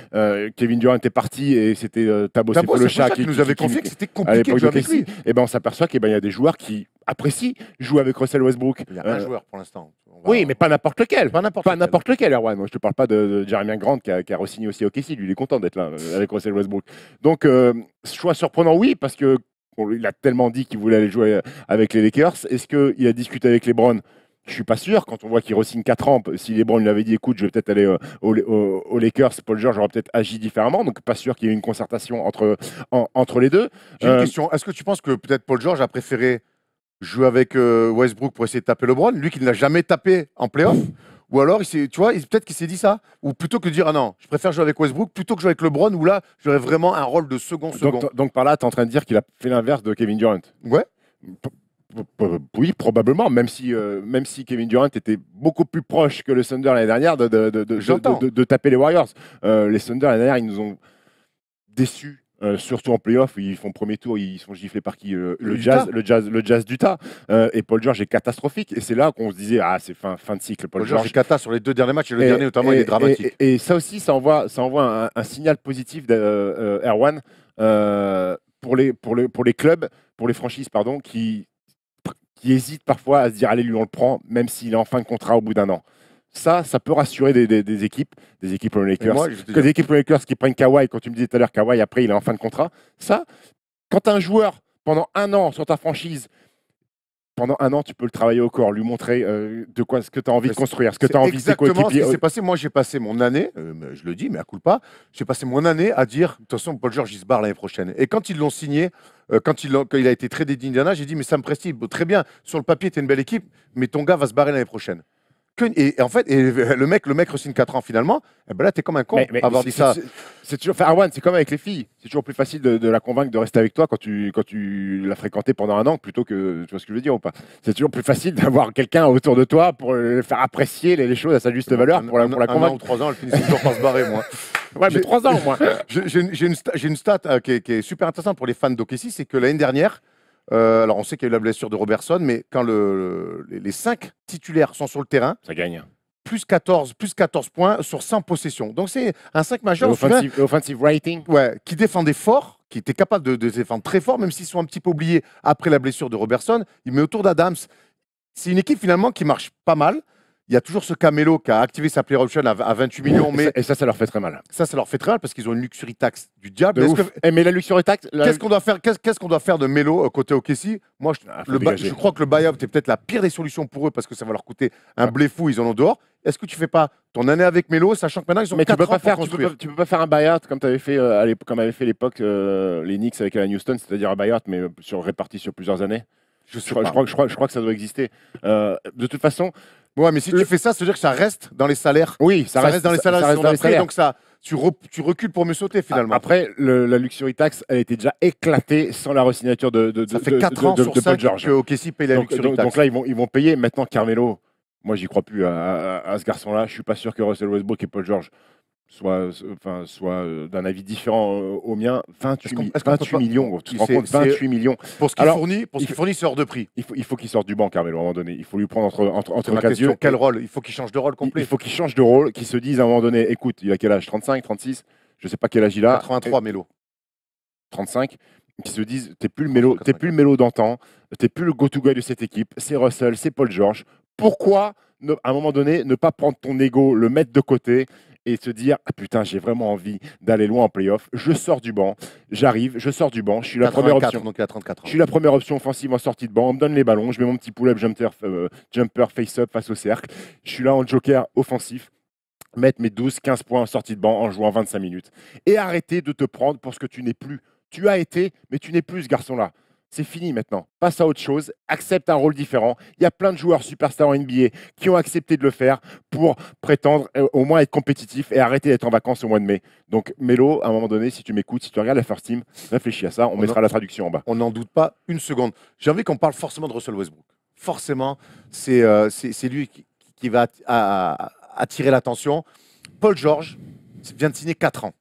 S2: Kevin Durant est parti et c'était euh, pour le chat qui nous avait confié que c'était compliqué de jouer avec lui. Eh ben on s'aperçoit qu'il y a des joueurs qui apprécie jouer avec Russell Westbrook. Il y a un euh, joueur pour l'instant. Oui, mais pas n'importe lequel. Pas n'importe pas n'importe lequel, Erwan. Moi, je te parle pas de, Jeremy Grant qui a, qui re-signé aussi au Kessie. Lui, il est content d'être là euh, avec Russell Westbrook. Donc, euh, choix surprenant, oui, parce que il a tellement dit qu'il voulait aller jouer avec les Lakers. Est-ce qu'il a discuté avec les Browns je suis pas sûr. Quand on voit qu'il re-signe 4 ans, si les Browns lui avaient dit écoute, je vais peut-être aller aux, au, Lakers, Paul George aurait peut-être agi différemment. Donc, pas sûr qu'il y ait une concertation entre, entre les deux. J'ai une question.
S1: Est-ce que tu penses que peut-être Paul George a préféré jouer avec euh, Westbrook pour essayer de taper LeBron, lui qui ne l'a jamais tapé en playoff. Ou alors, il tu vois, peut-être qu'il s'est dit ça. Ou plutôt que de dire, ah non, je préfère jouer avec Westbrook plutôt que jouer avec LeBron, où là, j'aurais vraiment un rôle de second second.
S2: Donc, par là, tu es en train de dire qu'il a fait l'inverse de Kevin Durant Ouais. oui, probablement, même si, euh, même si Kevin Durant était beaucoup plus proche que le Thunder l'année dernière de, de, de, de taper les Warriors. Euh, les Thunder l'année dernière, ils nous ont déçus euh, surtout en playoff, ils font premier tour, ils sont giflés par qui euh, le, jazz, le, jazz, le Jazz d'Utah. Euh, et Paul George est catastrophique. Et c'est là qu'on se disait, ah, c'est fin, fin de cycle. Paul, George, est cata sur les deux derniers matchs, et le dernier notamment, il est dramatique. Et, ça aussi, ça envoie, ça envoie un, signal positif d'Erwan pour, les, pour, les, pour les clubs, pour les franchises, pardon, qui, qui hésitent parfois à se dire, allez, lui, on le prend, même s'il est en fin de contrat au bout d'un an. Ça, ça peut rassurer des, des, des équipes, des équipes Lakers. Moi, que des équipes Lakers qui prennent Kawhi, quand tu me disais tout à l'heure, Kawhi, après, il est en fin de contrat. Ça, quand un joueur, pendant un an sur ta franchise, pendant un an, tu peux le travailler au corps, lui montrer euh, de quoi ce que tu as envie de construire, ce que tu as envie de Exactement ce qui s'est passé. Moi, j'ai passé
S1: mon année, euh, je le dis, mais à coup pas, j'ai passé mon année à dire, de toute façon, Paul George, il se barre l'année prochaine. Et quand ils l'ont signé, euh, quand, il a, quand, il a été tradé d'Indiana, j'ai dit, mais ça me prestille, très bien, sur le papier, tu es une belle équipe, mais ton gars va se barrer l'année prochaine et, en fait, et le mec, le mec re-signe 4 ans finalement.
S2: Et eh ben là, t'es comme un con mais, avoir dit ça. C'est toujours, enfin, Arwan, c'est comme avec les filles. C'est toujours plus facile de, la convaincre de rester avec toi quand tu, quand tu l'as fréquenté pendant un an plutôt que, tu vois ce que je veux dire ou pas C'est toujours plus facile d'avoir quelqu'un autour de toi pour le faire apprécier les, choses à sa juste valeur pour la, pour la convaincre. Un an trois
S1: ans, elle finit toujours par se barrer, moi. Ouais, mais trois ans, moi. J'ai une, stat, une euh, stat qui, est, super intéressante pour les fans d'Okessi, c'est que l'année dernière, euh, alors, on sait qu'il y a eu la blessure de Robertson, mais quand les cinq titulaires sont sur le terrain, ça gagne. Plus 14, 14 points sur 100 possessions. Donc, c'est un 5 majeur. Offensive, rating. Ouais, qui défendait fort, qui était capable de, de défendre très fort, même s'ils sont un petit peu oubliés après la blessure de Robertson. Il met autour d'Adams. C'est une équipe finalement qui marche pas mal, il y a toujours ce Camelo qui a activé sa player option à 28 millions. Mais...
S2: Et, ça, ça leur fait très mal.
S1: Ça, ça leur fait très mal parce qu'ils ont une luxury tax du diable. Eh, mais la luxury tax. Qu'est-ce qu'on doit faire Qu'est-ce qu'on doit faire de Melo euh, côté OKC Moi, ah, je... crois que le buyout est peut-être la pire des solutions pour eux parce que ça va leur coûter un blé fou. Ils en ont dehors. Est-ce que tu fais pas ton année avec Melo, sachant que maintenant ils ont mais 4 tu peux ans Tu peux,
S2: peux pas faire un buyout comme avais fait euh, à l'époque, comme avait fait l'époque euh, les Knicks avec la Houston, c'est-à-dire un buyout mais sur réparti sur plusieurs années. Je, crois, je, crois, je, crois, que ça doit exister. de toute façon, Ouais, mais si tu fais ça, ça veut dire que ça reste dans les salaires. Oui, ça, reste, dans les salaires. Donc ça, tu, recules pour me sauter finalement. Après, la luxury tax, elle était déjà éclatée sans la resignature de, de, George. Ça fait 4 ans sur 5 que paye la luxury tax. Donc là, ils vont, ils vont payer. Maintenant, Carmelo, moi, j'y crois plus à, à ce garçon-là. Je suis pas sûr que Russell Westbrook et Paul George soit, euh, d'un avis différent euh, au mien, 28, millions. Tu te 28 millions. Pour ce qu'il fournit, pour ce de prix. Il faut, qu'il sorte du banc, Carmelo, à un moment donné. Il faut lui prendre entre, entre, entre Quel rôle Il faut qu'il change de rôle complet. Il, faut qu'il change de rôle, qu'il se dise à un moment donné, écoute, il a quel âge 35, 36 Je ne sais pas quel âge il a. 83, Mélo. 35 qui se disent t'es plus le mélo, t'es plus le mélo d'antan, t'es plus le go-to guy de cette équipe, c'est Russell, c'est Paul George. Pourquoi à un moment donné ne pas prendre ton ego, le mettre de côté et se dire ah putain, j'ai vraiment envie d'aller loin en playoff. Je sors du banc, j'arrive, je sors du banc, je suis la première option. Donc Je suis la première option offensive en sortie de banc. On me donne les ballons, je mets mon petit pull-up jumper euh, face-up face au cercle. Je suis là en joker offensif mettre mes 12-15 points en sortie de banc en jouant 25 minutes. Et arrêter de te prendre pour ce que tu n'es plus. Tu as été, mais tu n'es plus ce garçon-là c'est fini maintenant. Passe à autre chose, accepte un rôle différent. Il y a plein de joueurs superstars en NBA qui ont accepté de le faire pour prétendre euh, au moins être compétitif et arrêter d'être en vacances au mois de mai. Donc Mélo, à un moment donné, si tu m'écoutes, si tu regardes la First Team, réfléchis à ça, on, mettra la traduction en bas. On n'en doute pas une seconde. J'ai envie qu'on parle forcément de Russell Westbrook. Forcément,
S1: c'est euh, lui qui, qui va attirer l'attention. Paul George vient de signer 4 ans.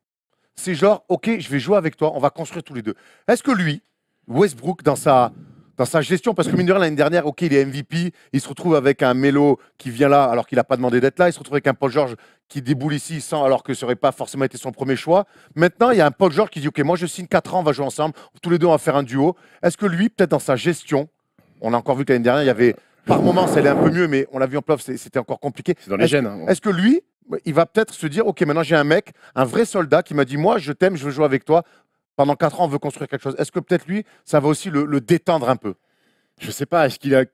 S1: C'est genre, ok, je vais jouer avec toi, on va construire tous les deux. Est-ce que lui, Westbrook dans sa, dans sa gestion Parce que mine de rien, l'année dernière, OK, il est MVP. Il se retrouve avec un Melo qui vient là alors qu'il n'a pas demandé d'être là. Il se retrouve avec un Paul George qui déboule ici sans, alors que ce n'aurait pas forcément été son premier choix. Maintenant, il y a un Paul George qui dit OK, moi je signe 4 ans, on va jouer ensemble. Tous les deux, on va faire un duo. Est-ce que lui, peut-être dans sa gestion, on a encore vu que l'année dernière, il y avait. Par moments, ça allait un peu mieux, mais on l'a vu en plof, c'était encore compliqué. C'est dans les gènes. Hein, est-ce que lui, il va peut-être se dire, OK, maintenant j'ai un mec, un vrai soldat qui m'a dit, moi, je t'aime, je veux jouer avec toi, pendant quatre ans, on veut construire
S2: quelque chose. Est-ce que peut-être lui, ça va aussi le, le détendre un peu Je ne sais pas. Est-ce qu'il a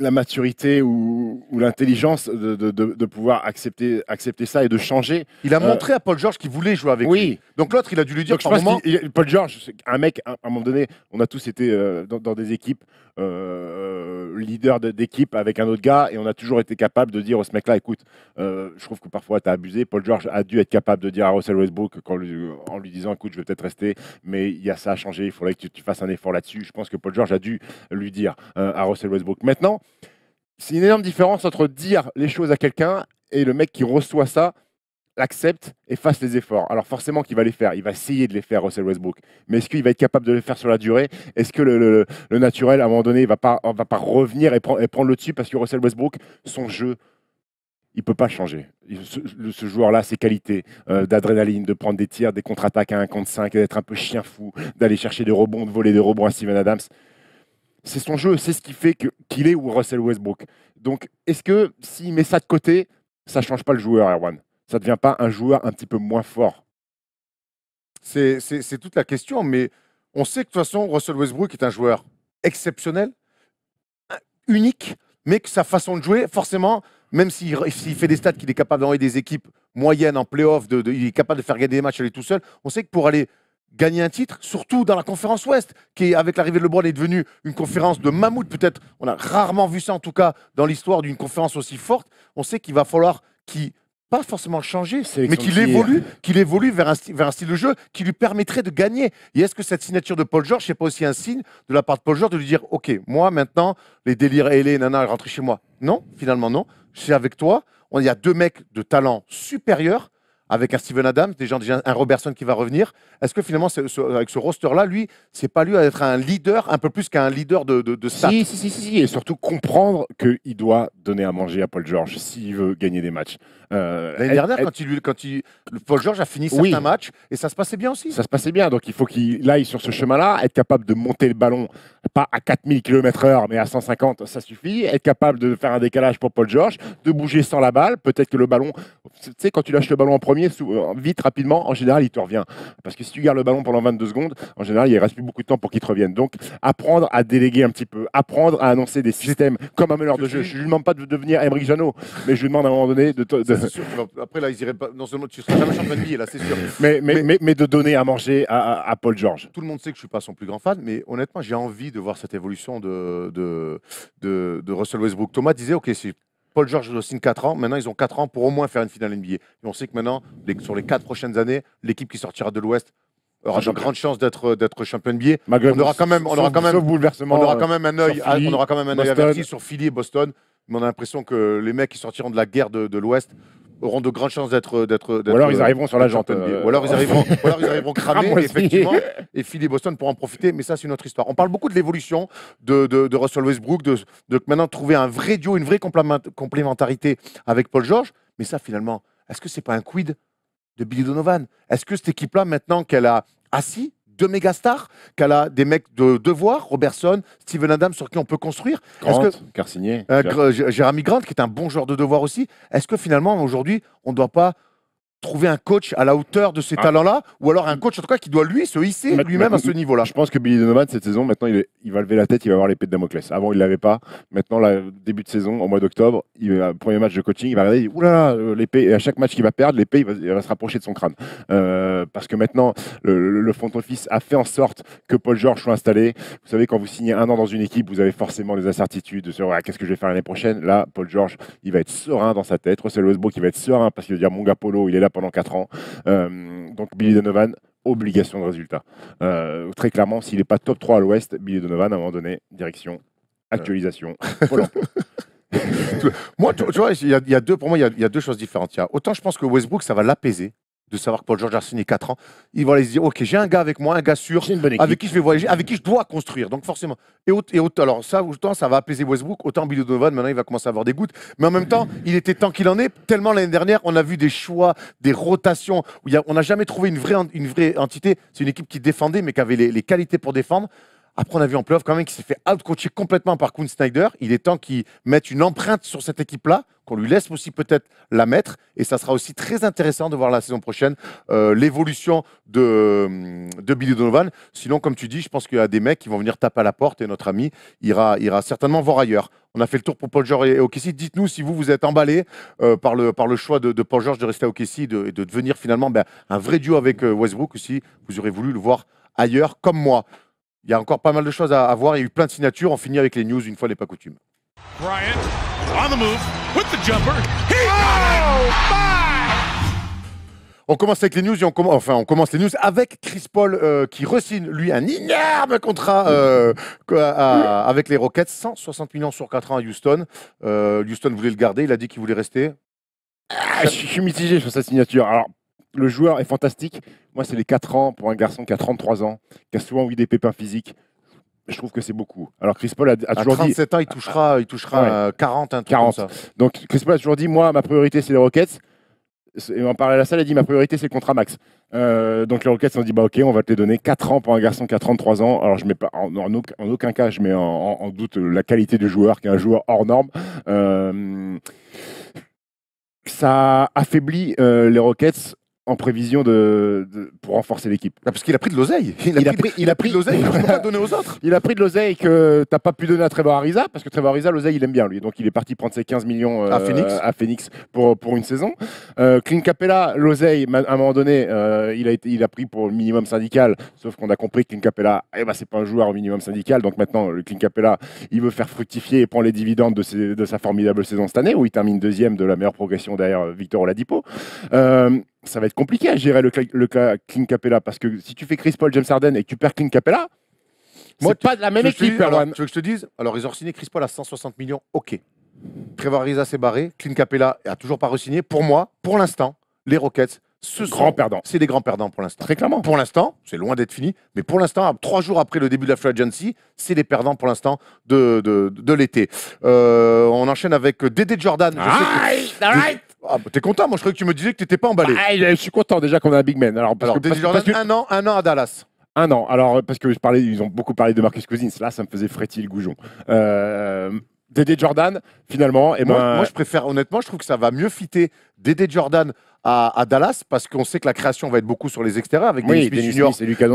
S2: la maturité ou, l'intelligence de, pouvoir accepter, accepter ça et de changer. Il a euh, montré
S1: à Paul George qu'il voulait jouer avec oui. lui. Donc l'autre, il a dû lui dire je pense
S2: Paul George, un mec, à un, moment donné, on a tous été euh, dans, des équipes, euh, leader d'équipe avec un autre gars, et on a toujours été capable de dire à ce mec-là, écoute, je trouve que parfois tu as abusé. Paul George a dû être capable de dire à Russell Westbrook quand lui, en lui disant, écoute, je vais peut-être rester, mais il y a ça à changer, il faudrait que tu, tu fasses un effort là-dessus. Je pense que Paul George a dû lui dire à Russell Westbrook. Maintenant, c'est une énorme différence entre dire les choses à quelqu'un et le mec qui reçoit ça l'accepte et fasse les efforts. Alors forcément qu'il va les faire, il va essayer de les faire Russell Westbrook, mais est-ce qu'il va être capable de les faire sur la durée Est-ce que le, naturel, à un moment donné, ne va pas, va pas revenir et, et prendre le dessus parce que Russell Westbrook, son jeu, il peut pas changer. Ce, joueur-là, ses qualités euh, d'adrénaline, de prendre des tirs, des contre-attaques à un contre 5, d'être un peu chien fou, d'aller chercher des rebonds, de voler des rebonds à Steven Adams, c'est son jeu, c'est ce qui fait qu'il est ou Russell Westbrook. Donc, est-ce que s'il met ça de côté, ça ne change pas le joueur, Erwan Ça ne devient pas un joueur un petit peu moins fort
S1: C'est toute la question, mais on sait que de toute façon, Russell Westbrook est un joueur exceptionnel, unique, mais que sa façon de jouer, forcément, même s'il fait des stats qu'il est capable d'envoyer des équipes moyennes en playoff, de, il est capable de faire gagner des matchs aller tout seul, on sait que pour aller gagner un titre, surtout dans la conférence Ouest, qui avec l'arrivée de LeBron est devenue une conférence de mammouth. Peut-être, on a rarement vu ça en tout cas dans l'histoire d'une conférence aussi forte. On sait qu'il va falloir qu'il pas forcément changer, mais qu'il évolue, qu'il évolue vers un, vers style de jeu qui lui permettrait de gagner. Et est-ce que cette signature de Paul George, c'est pas aussi un signe de la part de Paul George de lui dire, ok, moi maintenant, les délires et nana, nanas, chez moi. Non, finalement non. C'est avec toi. On y a deux mecs de talent supérieur avec un Steven Adams, déjà, un Robertson qui va revenir. Est-ce que finalement, avec ce roster-là, lui,
S2: c'est pas lui à être un leader, un peu plus qu'un leader de, de, si, si, et surtout comprendre qu'il doit donner à manger à Paul George s'il veut gagner des matchs. Euh, L'année dernière, quand, il, quand
S1: il, Paul George a fini certains match,
S2: matchs et ça se passait bien aussi. Ça se passait bien, donc il faut qu'il aille sur ce chemin-là, être capable de monter le ballon, pas à 4000 km/h, mais à 150, ça suffit. Être capable de faire un décalage pour Paul George, de bouger sans la balle. Peut-être que le ballon, tu sais, quand tu lâches le ballon en premier, euh, vite, rapidement, en général, il te revient. Parce que si tu gardes le ballon pendant 22 secondes, en général, il ne reste plus beaucoup de temps pour qu'il te revienne. Donc, apprendre à déléguer un petit peu, apprendre à annoncer des systèmes comme un meneur de jeu. Je ne lui demande pas de devenir Emery Janot, mais je lui demande à un moment donné de
S1: après, là, ils iraient pas. Non seulement tu seras jamais champion de billets, là, c'est sûr. Mais,
S2: mais, mais, de donner à manger à, Paul George.
S1: Tout le monde sait que je suis pas son plus grand fan, mais honnêtement, j'ai envie de voir cette évolution de, de, de, Russell Westbrook. Thomas disait, ok, Paul George aussi signe 4 ans. Maintenant, ils ont 4 ans pour au moins faire une finale NBA. Et on sait que maintenant, sur les 4 prochaines années, l'équipe qui sortira de l'Ouest aura de grandes chances d'être d'être champion NBA. Malgré on aura quand même on aura quand même quand même un œil on aura quand même un œil averti sur Philly et Boston mais on a l'impression que les mecs qui sortiront de la guerre de, l'Ouest auront de grandes chances d'être. d'être, Ou alors ils arriveront sur la jante. Euh, ou alors ils arriveront, cramés, effectivement. Et Philly Boston pour en profiter, mais ça, c'est une autre histoire. On parle beaucoup de l'évolution de, Russell Westbrook, de, de maintenant trouver un vrai duo, une vraie complémentarité avec Paul George. Mais ça, finalement, est-ce que c'est pas un quid de Billy Donovan Est-ce que cette équipe-là, maintenant qu'elle a assis, deux méga stars, qu'elle a des mecs de devoir, Robertson, Steven Adams, sur qui on peut construire. Grant,
S2: euh,
S1: Jérémy Grant, qui est un bon joueur de devoir aussi. Est-ce que finalement, aujourd'hui, on ne doit pas trouver un coach à la hauteur de ces ah. talents-là, ou alors un coach en tout cas qui doit lui se hisser lui-même à ce niveau-là.
S2: Je pense que Billy Donovan cette saison, maintenant, il, va lever la tête, il va avoir l'épée de Damoclès. Avant, il l'avait pas. Maintenant, début de saison, au mois d'octobre, euh, premier match de coaching, il va regarder, oulala, euh, l'épée. Et à chaque match qu'il va perdre, l'épée, il, il va, se rapprocher de son crâne, euh, parce que maintenant, le, front office a fait en sorte que Paul George soit installé. Vous savez, quand vous signez un an dans une équipe, vous avez forcément des incertitudes sur ah, qu'est-ce que je vais faire l'année prochaine. Là, Paul George, il va être serein dans sa tête. Russell Westbrook, qui va être serein parce qu'il va dire mon gars il est là pendant 4 ans. Euh, donc Billy Donovan, obligation de résultat. Euh, très clairement, s'il n'est pas top 3 à l'ouest, Billy Donovan, à un moment donné, direction, euh. actualisation, moi, tu, vois, il y, deux, pour moi, il y, a deux choses différentes. autant je pense que Westbrook, ça va
S1: l'apaiser de savoir que Paul George a signé 4 ans. vont aller se dire Ok, j'ai un gars avec moi, un gars sûr, avec qui je vais voyager, avec qui je dois construire. Donc forcément. Et, et alors ça, autant ça va apaiser Westbrook, autant Billy Donovan, maintenant il va commencer à avoir des gouttes. Mais en même temps, il était temps qu'il en ait, tellement l'année dernière, on a vu des choix, des rotations, où on n'a jamais trouvé une vraie, une vraie entité. C'est une équipe qui défendait, mais qui avait les qualités pour défendre. Après, on a vu en playoff quand même qu'il s'est fait outcoacher complètement par Kuhn Snyder. Il est temps qu'il mette une empreinte sur cette équipe-là, qu'on lui laisse aussi peut-être la mettre. Et ça sera aussi très intéressant de voir la saison prochaine euh, l'évolution de, hum, de Billy Donovan. Sinon, comme tu dis, je pense qu'il y a des mecs qui vont venir taper à la porte et notre ami ira, ira certainement voir ailleurs. On a fait le tour pour Paul George et OKC. Dites-nous si vous, vous êtes emballé euh, par, le, par le choix de, Paul George de rester à OKC et de, devenir finalement ben, un vrai duo avec euh, Westbrook Si Vous aurez voulu le voir ailleurs comme moi il y a encore pas mal de choses à, avoir, voir. Il y a eu plein de signatures. On finit avec les news une fois les pas coutume.
S2: on the
S1: oh, commence avec les news, enfin on commence les news avec Chris Paul euh, qui resigne lui un énorme contrat euh, avec les Rockets, 160 millions sur 4 ans à Houston.
S2: Euh, Houston voulait le garder, il a dit qu'il voulait rester. Ah, je suis mitigé sur sa signature. Alors le joueur est fantastique. Moi, c'est les 4 ans pour un garçon qui a 33 ans, qui a souvent eu des pépins physiques. Je trouve que c'est beaucoup. Alors, Chris Paul a, toujours dit. À 37 ans, il touchera, il touchera 40, 40. Euh, donc, Chris Paul a toujours dit Moi, ma priorité, c'est les Rockets. Et on parlait à la salle, il a dit Ma priorité, c'est le contrat max. Euh, donc, les Rockets ont dit bah, Ok, on va te les donner. 4 ans pour un garçon qui a 33 ans. Alors, je mets pas, en, aucun, cas, je mets en, doute la qualité du joueur, qui est un joueur hors norme. Euh, ça affaiblit les Rockets en prévision de, pour renforcer l'équipe. Ah, parce qu'il a pris de l'oseille. Il, a pris, il a de l'oseille pas donné aux autres. Il a pris de l'oseille que t'as pas pu donner à Trevor Ariza parce que Trevor Ariza l'oseille il aime bien lui. Donc il est parti prendre ses 15 millions euh, à Phoenix, à pour, une saison. Euh, Clint Capella l'oseille à un moment donné euh, il a été il a pris pour le minimum syndical. Sauf qu'on a compris que Clint Capella eh ben c'est pas un joueur au minimum syndical. Donc maintenant le Clint Capella il veut faire fructifier et prendre les dividendes de, de sa formidable saison cette année où il termine deuxième de la meilleure progression derrière euh, Victor Oladipo ça va être compliqué à gérer le, le cas Clint Capella parce que si tu fais Chris Paul, James Harden et que tu perds Clint Capella, c'est pas de la même équipe. tu veux que je te dise Alors, ils ont signé Chris Paul à 160 millions, ok.
S1: Trevor Ariza s'est barré, Clint Capella a toujours pas re-signé. Pour moi, pour l'instant, les Rockets, ce sont grands perdants. C'est des grands perdants pour l'instant. Très clairement. Pour l'instant, c'est loin d'être fini, mais pour l'instant, trois jours après le début de la free agency, c'est les perdants pour l'instant de, l'été. Euh, on enchaîne avec Dédé Jordan. all right. Ah, bah, t'es content Moi, je croyais que tu me disais que t'étais pas emballé. Ah,
S2: je suis content déjà qu'on a un big man. Alors, Jordan, un an, un an à Dallas. un an. Alors, parce que je parlais, ils ont beaucoup parlé de Marcus Cousins. Là, ça me faisait frétiller le goujon. Euh, Dédé Jordan, finalement, et eh Moi, ben, moi, je préfère, honnêtement, je trouve que ça va mieux fitter d'aider Jordan à, Dallas
S1: parce qu'on sait que la création va être beaucoup sur les extérieurs avec oui, Dennis Junior et Lucas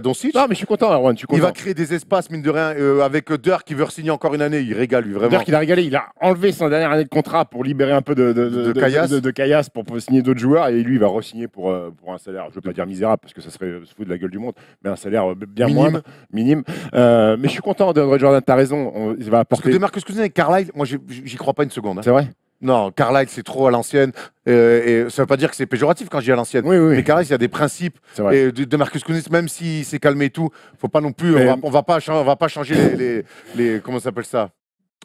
S1: Doncic. Et, Non, mais je suis content, Erwan. Tu Il va créer des espaces, mine de rien, euh, avec Dirk qui veut signer encore une année. Il régale, lui, vraiment. Dirk, il a régalé.
S2: Il a enlevé sa dernière année de contrat pour libérer un peu de, de, de, de caillasse. pour, signer d'autres joueurs. Et lui, il va re-signer pour, euh, pour un salaire, je ne veux pas dire misérable parce que ça serait euh, se foutre de la gueule du monde, mais un salaire bien minime. Moins, minime. mais je suis content, André Jordan, tu as raison. il Parce que Demarcus Marcus Cousin et Carlisle, moi, j'y crois pas une seconde. Hein. C'est vrai
S1: non, Carlyle, c'est trop à l'ancienne. Euh, et ça ne veut pas dire que c'est péjoratif quand je dis à l'ancienne. Oui, Mais Carlyle, il y a des principes. de, Marcus Kunis, même s'il s'est calmé et tout, faut pas non plus. On va, va pas, changer les, Comment les comment s'appelle ça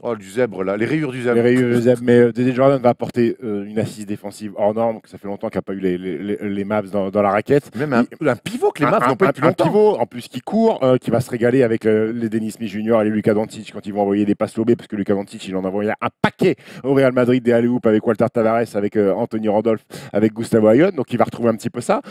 S1: Oh, du zèbre, là. Les rayures du zèbre. Les rayures du zèbre.
S2: Mais euh, Jordan va apporter euh, une assise défensive hors norme. Ça fait longtemps qu'il n'a pas eu les, les, Mavs dans, la raquette. Même un, pivot que les Mavs n'ont pas eu un pivot, en plus, qui court, euh, qui va se régaler avec euh, les Denis Smith Jr. et les Lucas Dantich quand ils vont envoyer des passes lobées, parce que Lucas Dantich, il en a envoyé un paquet au Real Madrid, des alley avec Walter Tavares, avec Anthony Randolph, avec Gustavo Ayon. Donc, il va retrouver un petit peu ça.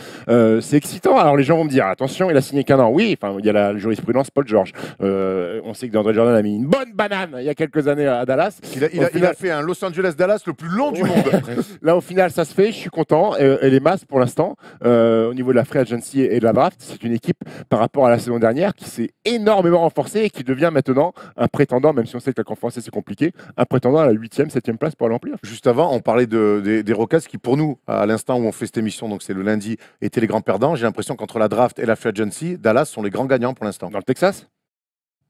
S2: C'est excitant. Alors, les gens vont me dire attention, il a signé qu'un an. Oui, enfin, il y a la jurisprudence Paul George. on sait que Dedé Jordan a mis une bonne banane il y a quelques années à Dallas.
S1: Il a, fait un Los Angeles-Dallas le plus long du monde.
S2: Là, au final, ça se fait. Je suis content. Elle est masse pour l'instant, euh, au niveau de la free agency et de la draft, c'est une équipe par rapport à la saison dernière qui s'est énormément renforcée et qui devient maintenant un prétendant, même si on sait que la conférence c'est compliqué, un prétendant à la 8e, 7e place pour l'empire. Juste avant, on parlait des, des qui, pour nous, à l'instant où on fait
S1: cette émission, donc c'est le lundi, étaient les grands perdants. J'ai l'impression qu'entre la draft et la free agency, Dallas sont les grands gagnants pour l'instant. Dans le Texas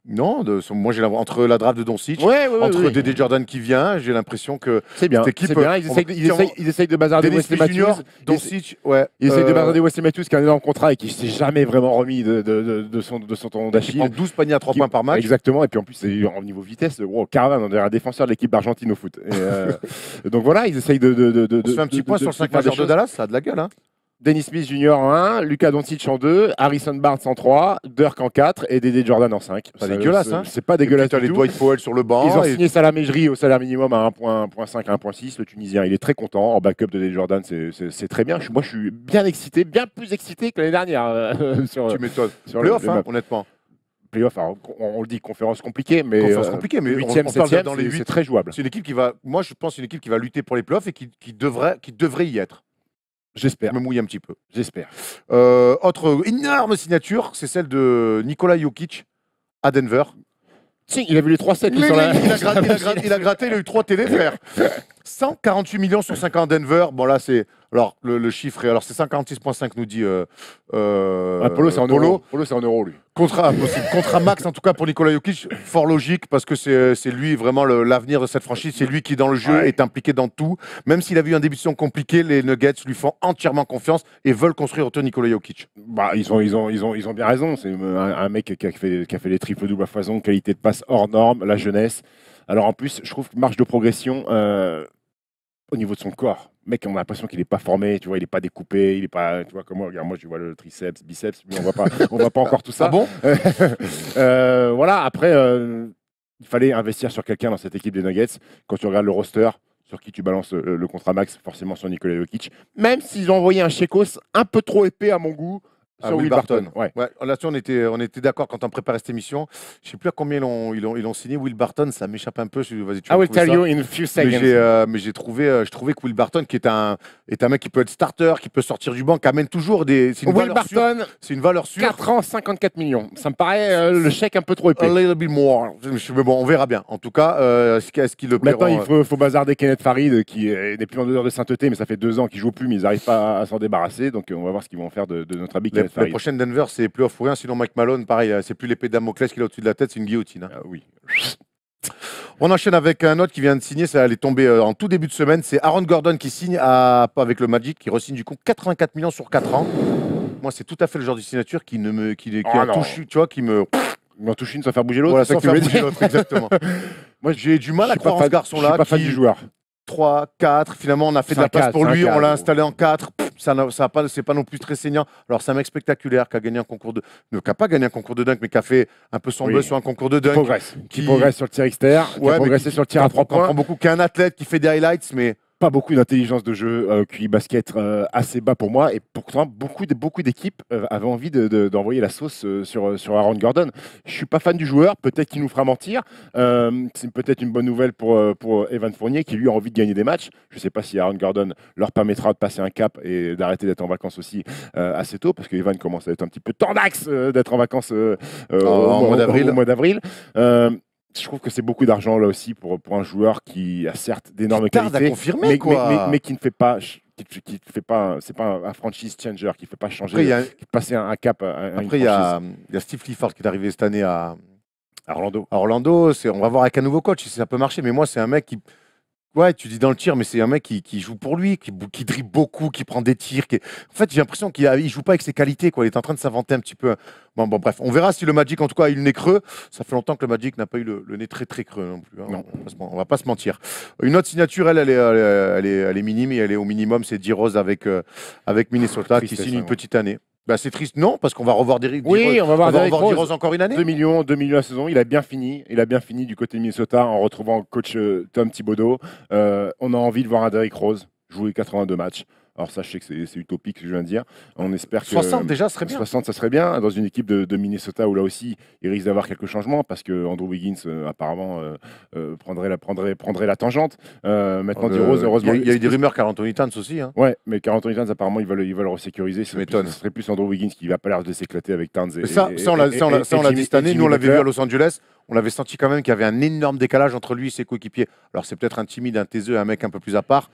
S1: non, moi j'ai entre la draft de Doncic, entre oui. Dédé Jordan qui vient, j'ai l'impression que c'est cette équipe, bien. Ils, essayent, ils,
S2: essayent, de bazarder Wesley
S1: Doncic, ouais, ils essayent de euh, bazarder
S2: Wesley Matthews qui a un énorme contrat et qui s'est jamais vraiment remis de, de, son de son tendon d'Achille. 12 paniers à 3 points par match. Exactement, et puis en plus c'est en niveau vitesse, wow, on dirait un défenseur de l'équipe argentine au foot. Euh, donc voilà, ils essayent de, de, de, on se fait un petit point sur le 5 majeur de Dallas, ça a de la gueule, hein. Dennis Smith Jr. en 1, Lucas Doncic en 2, Harrison Barnes en 3, Dirk en 4 et Dede Jordan en 5. C'est dégueulasse, hein C'est pas dégueulasse. les Dwight sur le banc. Ils ont signé Salah au salaire minimum à 1.5, 1.6. Le Tunisien, il est très content. En backup de Dede Jordan, c'est très bien. Moi, je suis bien excité, bien plus excité que l'année dernière. Euh, sur, tu m'étonnes. Playoff, hein, honnêtement. Playoff, on, le dit, conférence compliquée, mais. Conférence euh, mais. 8e, 7e, c'est très jouable.
S1: C'est une équipe qui va. Moi, je pense une équipe qui va lutter pour les playoffs et qui, devrait, qui devrait y être. J'espère. Je me mouille un petit peu. J'espère. Euh, autre énorme signature, c'est celle de Nikola Jokic à Denver. Si, il a vu les trois sets. Il, il, a gratté, il, a gratté, eu 3 télé, 148 millions sur 50 à Denver. Bon, là, c'est alors, le, chiffre est. Alors, c'est 56,5, nous dit. Euh, euh Polo, c'est en euros.
S2: Polo, c'est en euros, lui. Contrat impossible. Ah,
S1: Contrat max, en tout cas, pour Nikola Jokic, fort logique, parce que c'est euh, lui vraiment l'avenir de cette franchise. C'est lui qui, dans le jeu, est impliqué dans tout. Même s'il a vu un début de saison compliqué, les Nuggets lui font entièrement
S2: confiance et veulent construire autour de Nikola Jokic. Bah, ils, ont, ils, ont, ils, ont, ils ont bien raison. C'est euh, un, mec qui a fait, qui fait les triples-doubles à foison, qualité de passe hors norme, la jeunesse. Alors, en plus, je trouve que marge de progression au niveau de son corps. Mec, on a l'impression qu'il n'est pas formé, tu vois, il n'est pas découpé, il n'est pas, tu vois, comme moi, regarde, moi, je vois le triceps, biceps, mais on ne pas, on voit pas encore tout ça. Ah bon euh, Voilà. Après, euh, il fallait investir sur quelqu'un dans cette équipe des Nuggets. Quand tu regardes le roster, sur qui tu balances euh, le, contrat max, forcément sur Nikola Jokic. Même s'ils ont envoyé un Shekos un peu trop épais à mon goût, ah, Will, Barton.
S1: Ouais. Là-dessus, on était, on était d'accord quand on préparait cette émission. Je ne sais plus à combien ils l'ont, ils, ont, ils ont signé. Will Barton, ça m'échappe un peu. Je, vas-y, tu I will tell ça. Euh, mais j'ai, trouvé, euh, je trouvais que Will Barton, qui est un, est un mec qui peut être starter, qui peut sortir du banc, qui amène toujours des. C'est une Will valeur Barton,
S2: sûre. c'est une valeur sûre. 4 ans, 54 millions. Ça me paraît euh, le chèque un peu trop épais. un little Mais bon, on verra bien. En tout cas, est-ce qu'il le Maintenant, il faut, faut bazarder Kenneth Farid, qui n'est plus en dehors de sainteté, mais ça fait deux ans qu'il joue plus, mais ils n'arrivent pas à s'en débarrasser. Donc, on va voir ce qu'ils vont faire de, notre ami la,
S1: prochaine Denver, c'est plus off ou rien. Sinon, Mike Malone, pareil, euh, c'est plus l'épée Damoclès qu'il a au-dessus de la tête, c'est une guillotine. Hein. Ah, oui. On enchaîne avec un autre qui vient de signer, ça allait tomber euh, en tout début de semaine. C'est Aaron Gordon qui signe à, avec le Magic, qui re-signe du coup 84 millions sur 4 ans. Moi, c'est tout à fait le genre de signature qui ne me, qui, oh touche, tu vois, qui
S2: me. touche une sans faire bouger l'autre. exactement.
S1: Moi, j'ai du mal à croire en ce garçon-là. Je suis pas fan du joueur. 3, 4. Finalement, on a fait de la place pour lui, on l'a installé en 4. Ça n'a pas, c'est pas non plus très saignant. Alors, c'est un mec spectaculaire qui a gagné un concours de, ne qui a pas gagné un concours de dunk, mais
S2: qui a fait un peu son buzz sur un concours de dunk. Progresse. Qui, progresse sur le tir externe, qui a progressé sur le tir à 3 points. beaucoup, qui un athlète qui fait des highlights, mais pas beaucoup d'intelligence de jeu, qui euh, QI basket euh, assez bas pour moi. Et pourtant, beaucoup, de, beaucoup d'équipes euh, avaient envie d'envoyer la sauce sur, sur Aaron Gordon. Je suis pas fan du joueur, peut-être qu'il nous fera mentir. c'est peut-être une bonne nouvelle pour, pour Evan Fournier qui lui a envie de gagner des matchs. Je sais pas si Aaron Gordon leur permettra de passer un cap et d'arrêter d'être en vacances aussi assez tôt, parce que Evan commence à être un petit peu tendax d'être en vacances au, mois d'avril je trouve que c'est beaucoup d'argent là aussi pour, pour un joueur qui a certes d'énormes qualités, mais, Mais, qui ne fait pas, qui, fait pas, c'est pas un, franchise changer, qui ne fait pas changer, passer un, cap. après, il y, y, a Steve Clifford qui
S1: est arrivé cette année à, à Orlando. À Orlando, on va voir avec un nouveau coach si ça peut marcher. Mais moi, c'est un mec qui Ouais, tu dis dans le tir, mais c'est un mec qui, joue pour lui, qui, qui dribble beaucoup, qui prend des tirs. En fait, j'ai l'impression qu'il ne joue pas avec ses qualités. Quoi. Il est en train de s'inventer un petit peu. Bon, bon, bref, on verra si le Magic, en tout cas, a eu le nez creux. Ça fait longtemps que le Magic n'a pas eu le, nez très, très creux non plus. Hein. Non. On ne va pas se mentir. Une autre signature, elle, est, elle elle est, minime et elle est au minimum. C'est D-Rose avec, euh, avec Minnesota qui signe hein, une petite année. Bah, c'est triste, non, parce qu'on va revoir des Derrick Rose. encore une année. 2
S2: millions, 2 millions la saison. Il a bien fini. Il a bien fini du côté de Minnesota en retrouvant coach euh, Tom Thibodeau. Euh, on a envie de voir un Derrick Rose jouer 82 matchs. Alors sachez que c'est utopique ce que je viens de dire. On espère que 60 déjà serait bien. 60 ça serait bien dans une équipe de, Minnesota où là aussi il risque d'avoir quelques changements parce que Andrew Wiggins euh, apparemment euh, euh, prendrait la prendrait prendrait la tangente. maintenant rose heureusement. Il y, a eu des rumeurs
S1: Anthony Towns aussi. Hein.
S2: Ouais, mais Anthony Towns apparemment ils veulent ils veulent resécuriser. Ce serait plus Andrew Wiggins qui va pas l'air de s'éclater avec Towns. Et, ça, ça, on l'a dit cette année. Nous on l'avait vu à Los
S1: Angeles on avait senti quand même qu'il y avait un énorme
S2: décalage entre lui et ses coéquipiers. Alors
S1: c'est peut-être un timide, un taiseux, un mec un peu plus à part,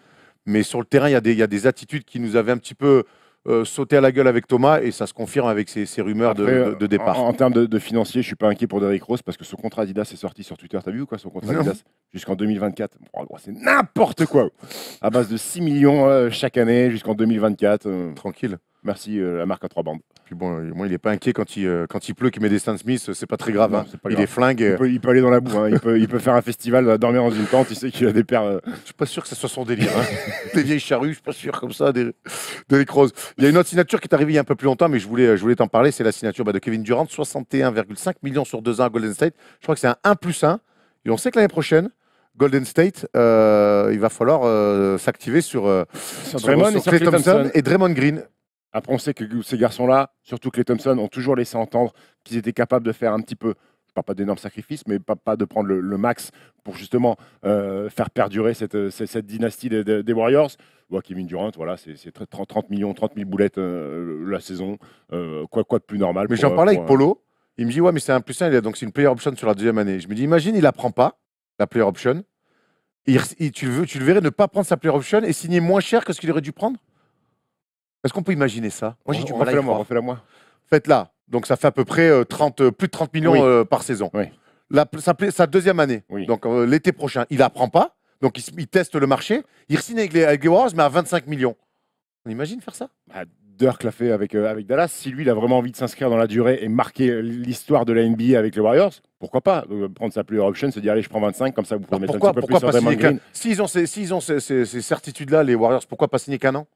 S1: mais sur le terrain, il y, a des, des attitudes qui nous avaient un petit peu euh, sauté à la gueule avec Thomas et ça se confirme avec ces, rumeurs de, départ. En,
S2: termes de, financiers, financier, je suis pas inquiet pour Derrick Rose parce que son contrat Adidas est sorti sur Twitter. T'as vu ou quoi son contrat Adidas jusqu'en 2024 C'est n'importe quoi À base de 6 millions euh, chaque année jusqu'en 2024. Euh. Tranquille. Merci euh, la marque à trois bandes. Puis bon, euh, moi, il n'est pas inquiet quand il, euh, quand il pleut qu'il met des Stan Smith, c'est pas très grave. hein. il est flingue. Il peut, aller dans la boue, hein. il, peut, il, peut, faire un festival, dormir dans une tente, il sait qu'il a des paires. Je Je suis pas sûr que ce soit son délire. Hein. des vieilles charrues, je suis pas sûr comme ça, des, des
S1: Il y a une autre signature qui est arrivée il y a un peu plus longtemps, mais je voulais, je voulais t'en parler, c'est la signature bah, de Kevin Durant, 61,5 millions sur deux ans à Golden State. Je crois que c'est un 1 plus 1. Et on sait que l'année prochaine, Golden State, il va falloir s'activer sur, et, Clay Thompson. Thompson et Draymond
S2: Green. Après, on sait que ces garçons-là, surtout que les Thompson, ont toujours laissé entendre qu'ils étaient capables de faire un petit peu, je parle pas d'énormes sacrifices, mais pas, de prendre le, max pour justement euh, faire perdurer euh, cette, cette, dynastie des, Warriors. Bon, Kevin Durant, voilà, c'est 30, millions, 30 000 boulettes euh, la saison, quoi, quoi de plus normal. Mais j'en parlais avec Polo, il me dit,
S1: ouais, mais c'est un plus simple. donc c'est une player option sur la deuxième année. Je me dis, imagine, il la prend pas, la player option, tu, le, tu le verrais ne pas prendre sa player option et signer moins cher que ce qu'il aurait dû prendre est-ce qu'on peut imaginer ça Moi, j'ai du mal la moi. Faites-la. Donc, ça fait à peu près 30, euh, euh, plus de 30 millions euh, par saison. Oui. La, sa, deuxième année, oui. donc l'été prochain, il apprend pas. Donc, il, teste le marché. Il signe avec les, Warriors, mais à 25 millions. On imagine faire ça
S2: bah, Dirk l'a fait avec, avec Dallas. Si lui, il a vraiment envie de s'inscrire dans la durée et marquer l'histoire de la NBA avec les Warriors, pourquoi pas prendre sa player option, se dire allez, je prends 25, comme ça vous pouvez bah, mettre un petit peu plus sur Draymond Green.
S1: S'ils ont ces, ces, ces certitudes-là, les Warriors, pourquoi pas signer qu'un an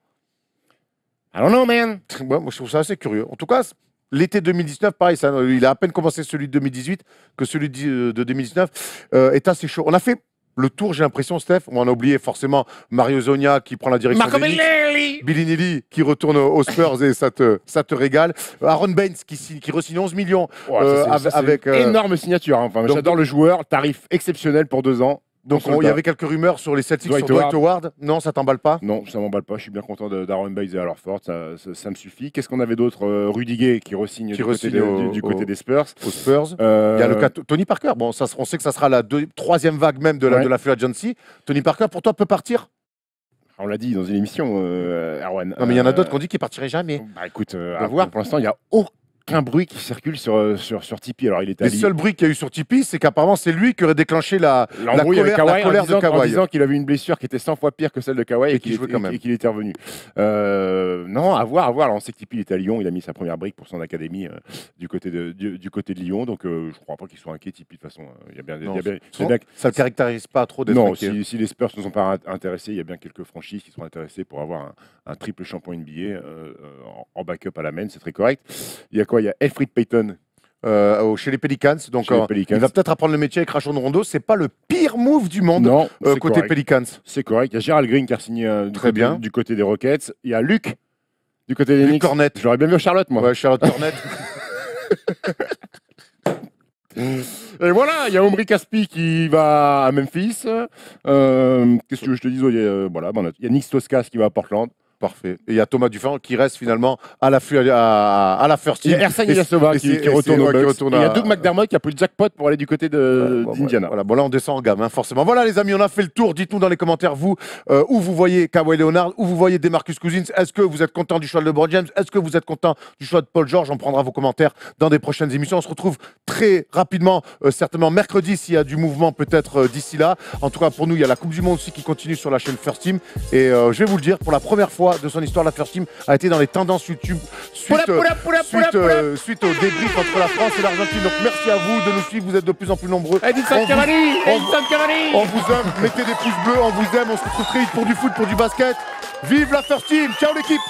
S1: I don't know, man. moi, je trouve ça assez curieux. En tout cas, l'été 2019, pareil, ça, euh, il a à peine commencé celui de 2018 que celui de 2019 euh, euh, est assez chaud. On a fait le tour, j'ai l'impression, Steph. On a oublié forcément Mario Zonia qui prend la direction. Marco Bellinelli Billy Nelly qui retourne aux Spurs et ça te, ça te régale. Aaron Baines qui, qui re-signe 11 millions. avec, une énorme
S2: signature. Hein. J'adore le joueur, tarif exceptionnel pour deux ans. Donc il y bah- avait quelques rumeurs sur les Celtics sur Dwight Howard. Non, ça t'emballe pas Non, ça m'emballe pas. Je suis bien content d'Aaron Bates et à ça, ça, ça, me suffit. Qu'est-ce qu'on avait d'autre euh, Rudiger qui resigne du, côté, du, côté des Spurs. Il y a le cas Tony Parker. Bon, on sait que ça sera la troisième vague même de la, de la Agency. Tony Parker, pour toi, peut partir on l'a dit dans une émission, euh, Non, mais il y en a euh, d'autres qui ont dit qu'ils partiraient jamais. Bah écoute, euh, à voir. Pour l'instant, il n'y a aucun qu'un bruit qui circule euh, sur, sur, Tipeee. Alors, il est qu'il y
S1: a eu sur Tipeee, c'est qu'apparemment, c'est lui qui aurait déclenché la, colère, de Kawhi. En disant
S2: qu'il avait une blessure qui était 100 fois pire que celle de Kawhi et, qu'il était, revenu. Euh, non, à voir, à voir. on sait que Tipeee, est à Lyon. Il a mis sa première brique pour son académie euh, du, côté de, du, côté de Lyon. Donc, je ne crois pas qu'il soit inquiet, Tipeee, de toute façon. Il y a bien, ça ne caractérise pas trop des Non, si, les Spurs ne sont pas intéressés, il y a bien quelques franchises qui sont intéressées pour avoir un, triple champion NBA en, en backup à la main. C'est très correct. Il y a il y a Elfried Payton euh, chez les Pelicans. Donc, euh, il va peut-être apprendre
S1: le métier avec Rajon Rondo. C'est pas le pire move du monde euh, côté Pelicans.
S2: C'est correct. Il y a Gérald Green qui a signé du Très côté, bien. du côté des Rockets. Il y a Luc du côté des Knicks. Cornette. J'aurais bien vu Charlotte, moi. Ouais, Charlotte Cornette. Et voilà, il y a Omri Caspi qui va à Memphis. Qu'est-ce que je te dis Il y a, voilà, il y a Nick qui va à Portland. Parfait. Et il y a Thomas Dufan
S1: qui reste finalement à la, first team. Il y a Ersan qui, retourne Il y a Doug McDermott qui a pris le jackpot pour aller du côté d'Indiana. Voilà, bon, là on descend en gamme, hein, forcément. Voilà les amis, on a fait le tour. Dites-nous dans les commentaires, vous, euh, où vous voyez Kawhi Leonard, où vous voyez Demarcus Cousins. Est-ce que vous êtes content du choix de LeBron James Est-ce que vous êtes content du choix de Paul George On prendra vos commentaires dans des prochaines émissions. On se retrouve très rapidement, euh, certainement mercredi s'il y a du mouvement peut-être euh, d'ici là. En tout cas, pour nous, il y a la Coupe du Monde aussi qui continue sur la chaîne First Team. Et je vais vous le dire, pour la première fois, de son histoire, la First Team a été dans les tendances YouTube suite, euh, suite, au débrief entre la France et l'Argentine. Donc merci à vous de nous suivre, vous êtes de plus en plus nombreux. Edison on vous, Edison On vous aime, mettez des pouces bleus, on vous aime, on se retrouve très vite pour du foot, pour du basket. Vive la First Team Ciao l'équipe